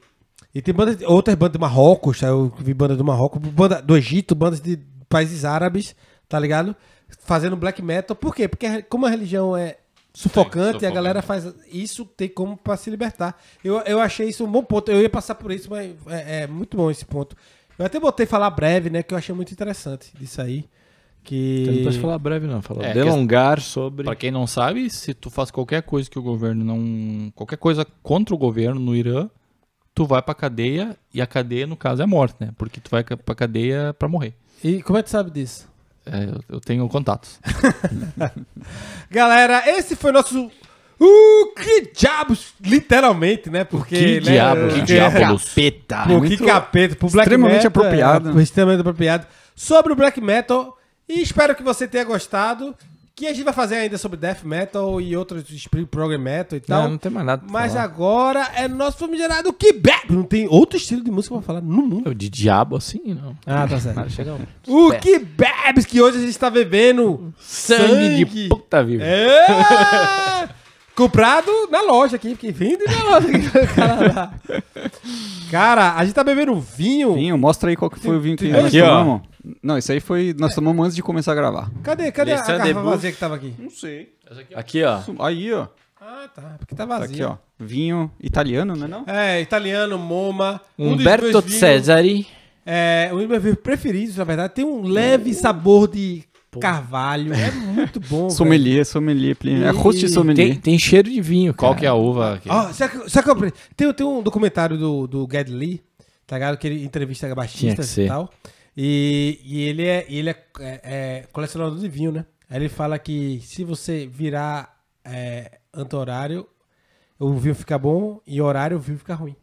A: e tem outras bandas de Marrocos, tá? eu vi banda do Marrocos, banda do Egito, bandas de países árabes, tá ligado? Fazendo black metal. Por quê? Porque como a religião é sufocante, a galera faz isso, tem como para se libertar. Eu, eu achei isso um bom ponto. Eu ia passar por isso, mas é, é, muito bom esse ponto. Eu até botei falar breve, né? Que eu achei muito interessante disso aí. Que... não pode falar breve, não. Falar é,
C: delongar sobre. Para quem não sabe, se tu faz qualquer coisa que o governo não. qualquer coisa contra o governo no Irã, tu vai pra cadeia e a cadeia, no caso, é a morte, né? Porque tu vai pra cadeia pra morrer. E como é que tu sabe disso? É, eu, eu tenho contatos.
A: *laughs* Galera, esse foi o nosso Uh, que diabos! Literalmente, né? Porque. Que né, diabo, que diabos, capeta. Pô, que capeta. Pro Black extremamente metal, é, apropriado. É, extremamente apropriado. Sobre o Black Metal. E espero que você tenha gostado. Que a gente vai fazer ainda sobre death metal e outros Spring tipo program metal e tal. Não, não tem mais nada. Pra mas falar. agora é nosso famigerado que bebe. Não tem outro estilo de música pra falar no mundo. É de diabo assim, não. Ah, tá certo. Chega o que bebes que hoje a gente tá bebendo sangue, sangue de puta viva. É! *laughs* Comprado na loja aqui, porque vindo na loja aqui do *laughs* Cara,
B: a gente tá bebendo vinho. Vinho, mostra aí qual que foi o vinho que nós Aqui, ó. tomamos. Não, isso aí foi. Nós tomamos antes de começar a gravar. Cadê, cadê a é garrafa vazia que tava
A: aqui? Não sei. Aqui, ó.
B: Aí, ó. Ah, tá. Porque tá vazio. Aqui, ó.
A: Vinho italiano, não é não? É, italiano, Moma. Humberto Umberto Cesari. É, um dos meus vinhos preferidos, na verdade, tem um leve sabor de pô. Carvalho. É muito bom. sommelier, sommelier,
C: É host sommelier. Tem, tem cheiro de vinho. Cara. Qual que é a uva? Aqui? Oh,
A: será que, será que eu... tem, tem um documentário do, do Gad Lee, tá ligado? Que ele entrevista baixistas e tal. E, e ele, é, ele é, é, é, colecionador de vinho, né? Aí ele fala que se você virar é, anti-horário, o vinho fica bom e horário o vinho fica ruim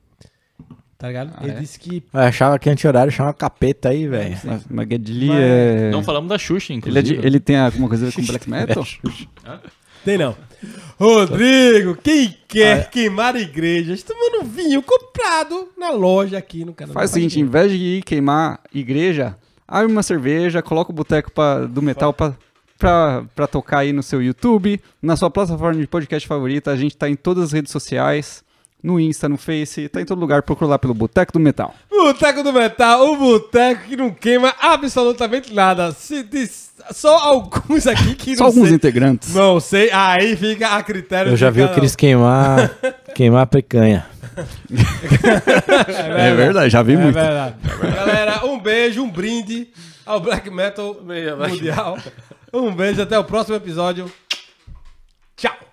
A: tá ligado? Ah, ele é? disse que.
D: É, chama aqui anti-horário, chama capeta aí, velho. Mas, é. Não
A: falamos da Xuxa, inclusive. Ele, é de, ele tem alguma coisa a ver com *laughs* Black Metal? tem não. Rodrigo, quem quer ah, queimar igrejas, tomando vinho comprado na loja aqui no canal. Faz o seguinte, em
B: vez de ir queimar igreja, abre uma cerveja, coloca o boteco pra, do metal pra, pra, pra tocar aí no seu YouTube, na sua plataforma de podcast favorita. A gente tá em todas as redes sociais no Insta, no Face, tá em todo lugar, procura lá pelo Boteco do Metal.
A: Boteco do Metal, o boteco que não queima absolutamente nada. Se diz, só alguns aqui que Só alguns sei. integrantes. Não sei, aí fica a critério. Eu já vi o Cris queimar,
D: *laughs* queimar a pecanha.
A: É, é, verdade, já vi é muito. verdade. Galera, um beijo, um brinde ao Black Metal Mundial. Um beijo, até o próximo episódio. Tchau!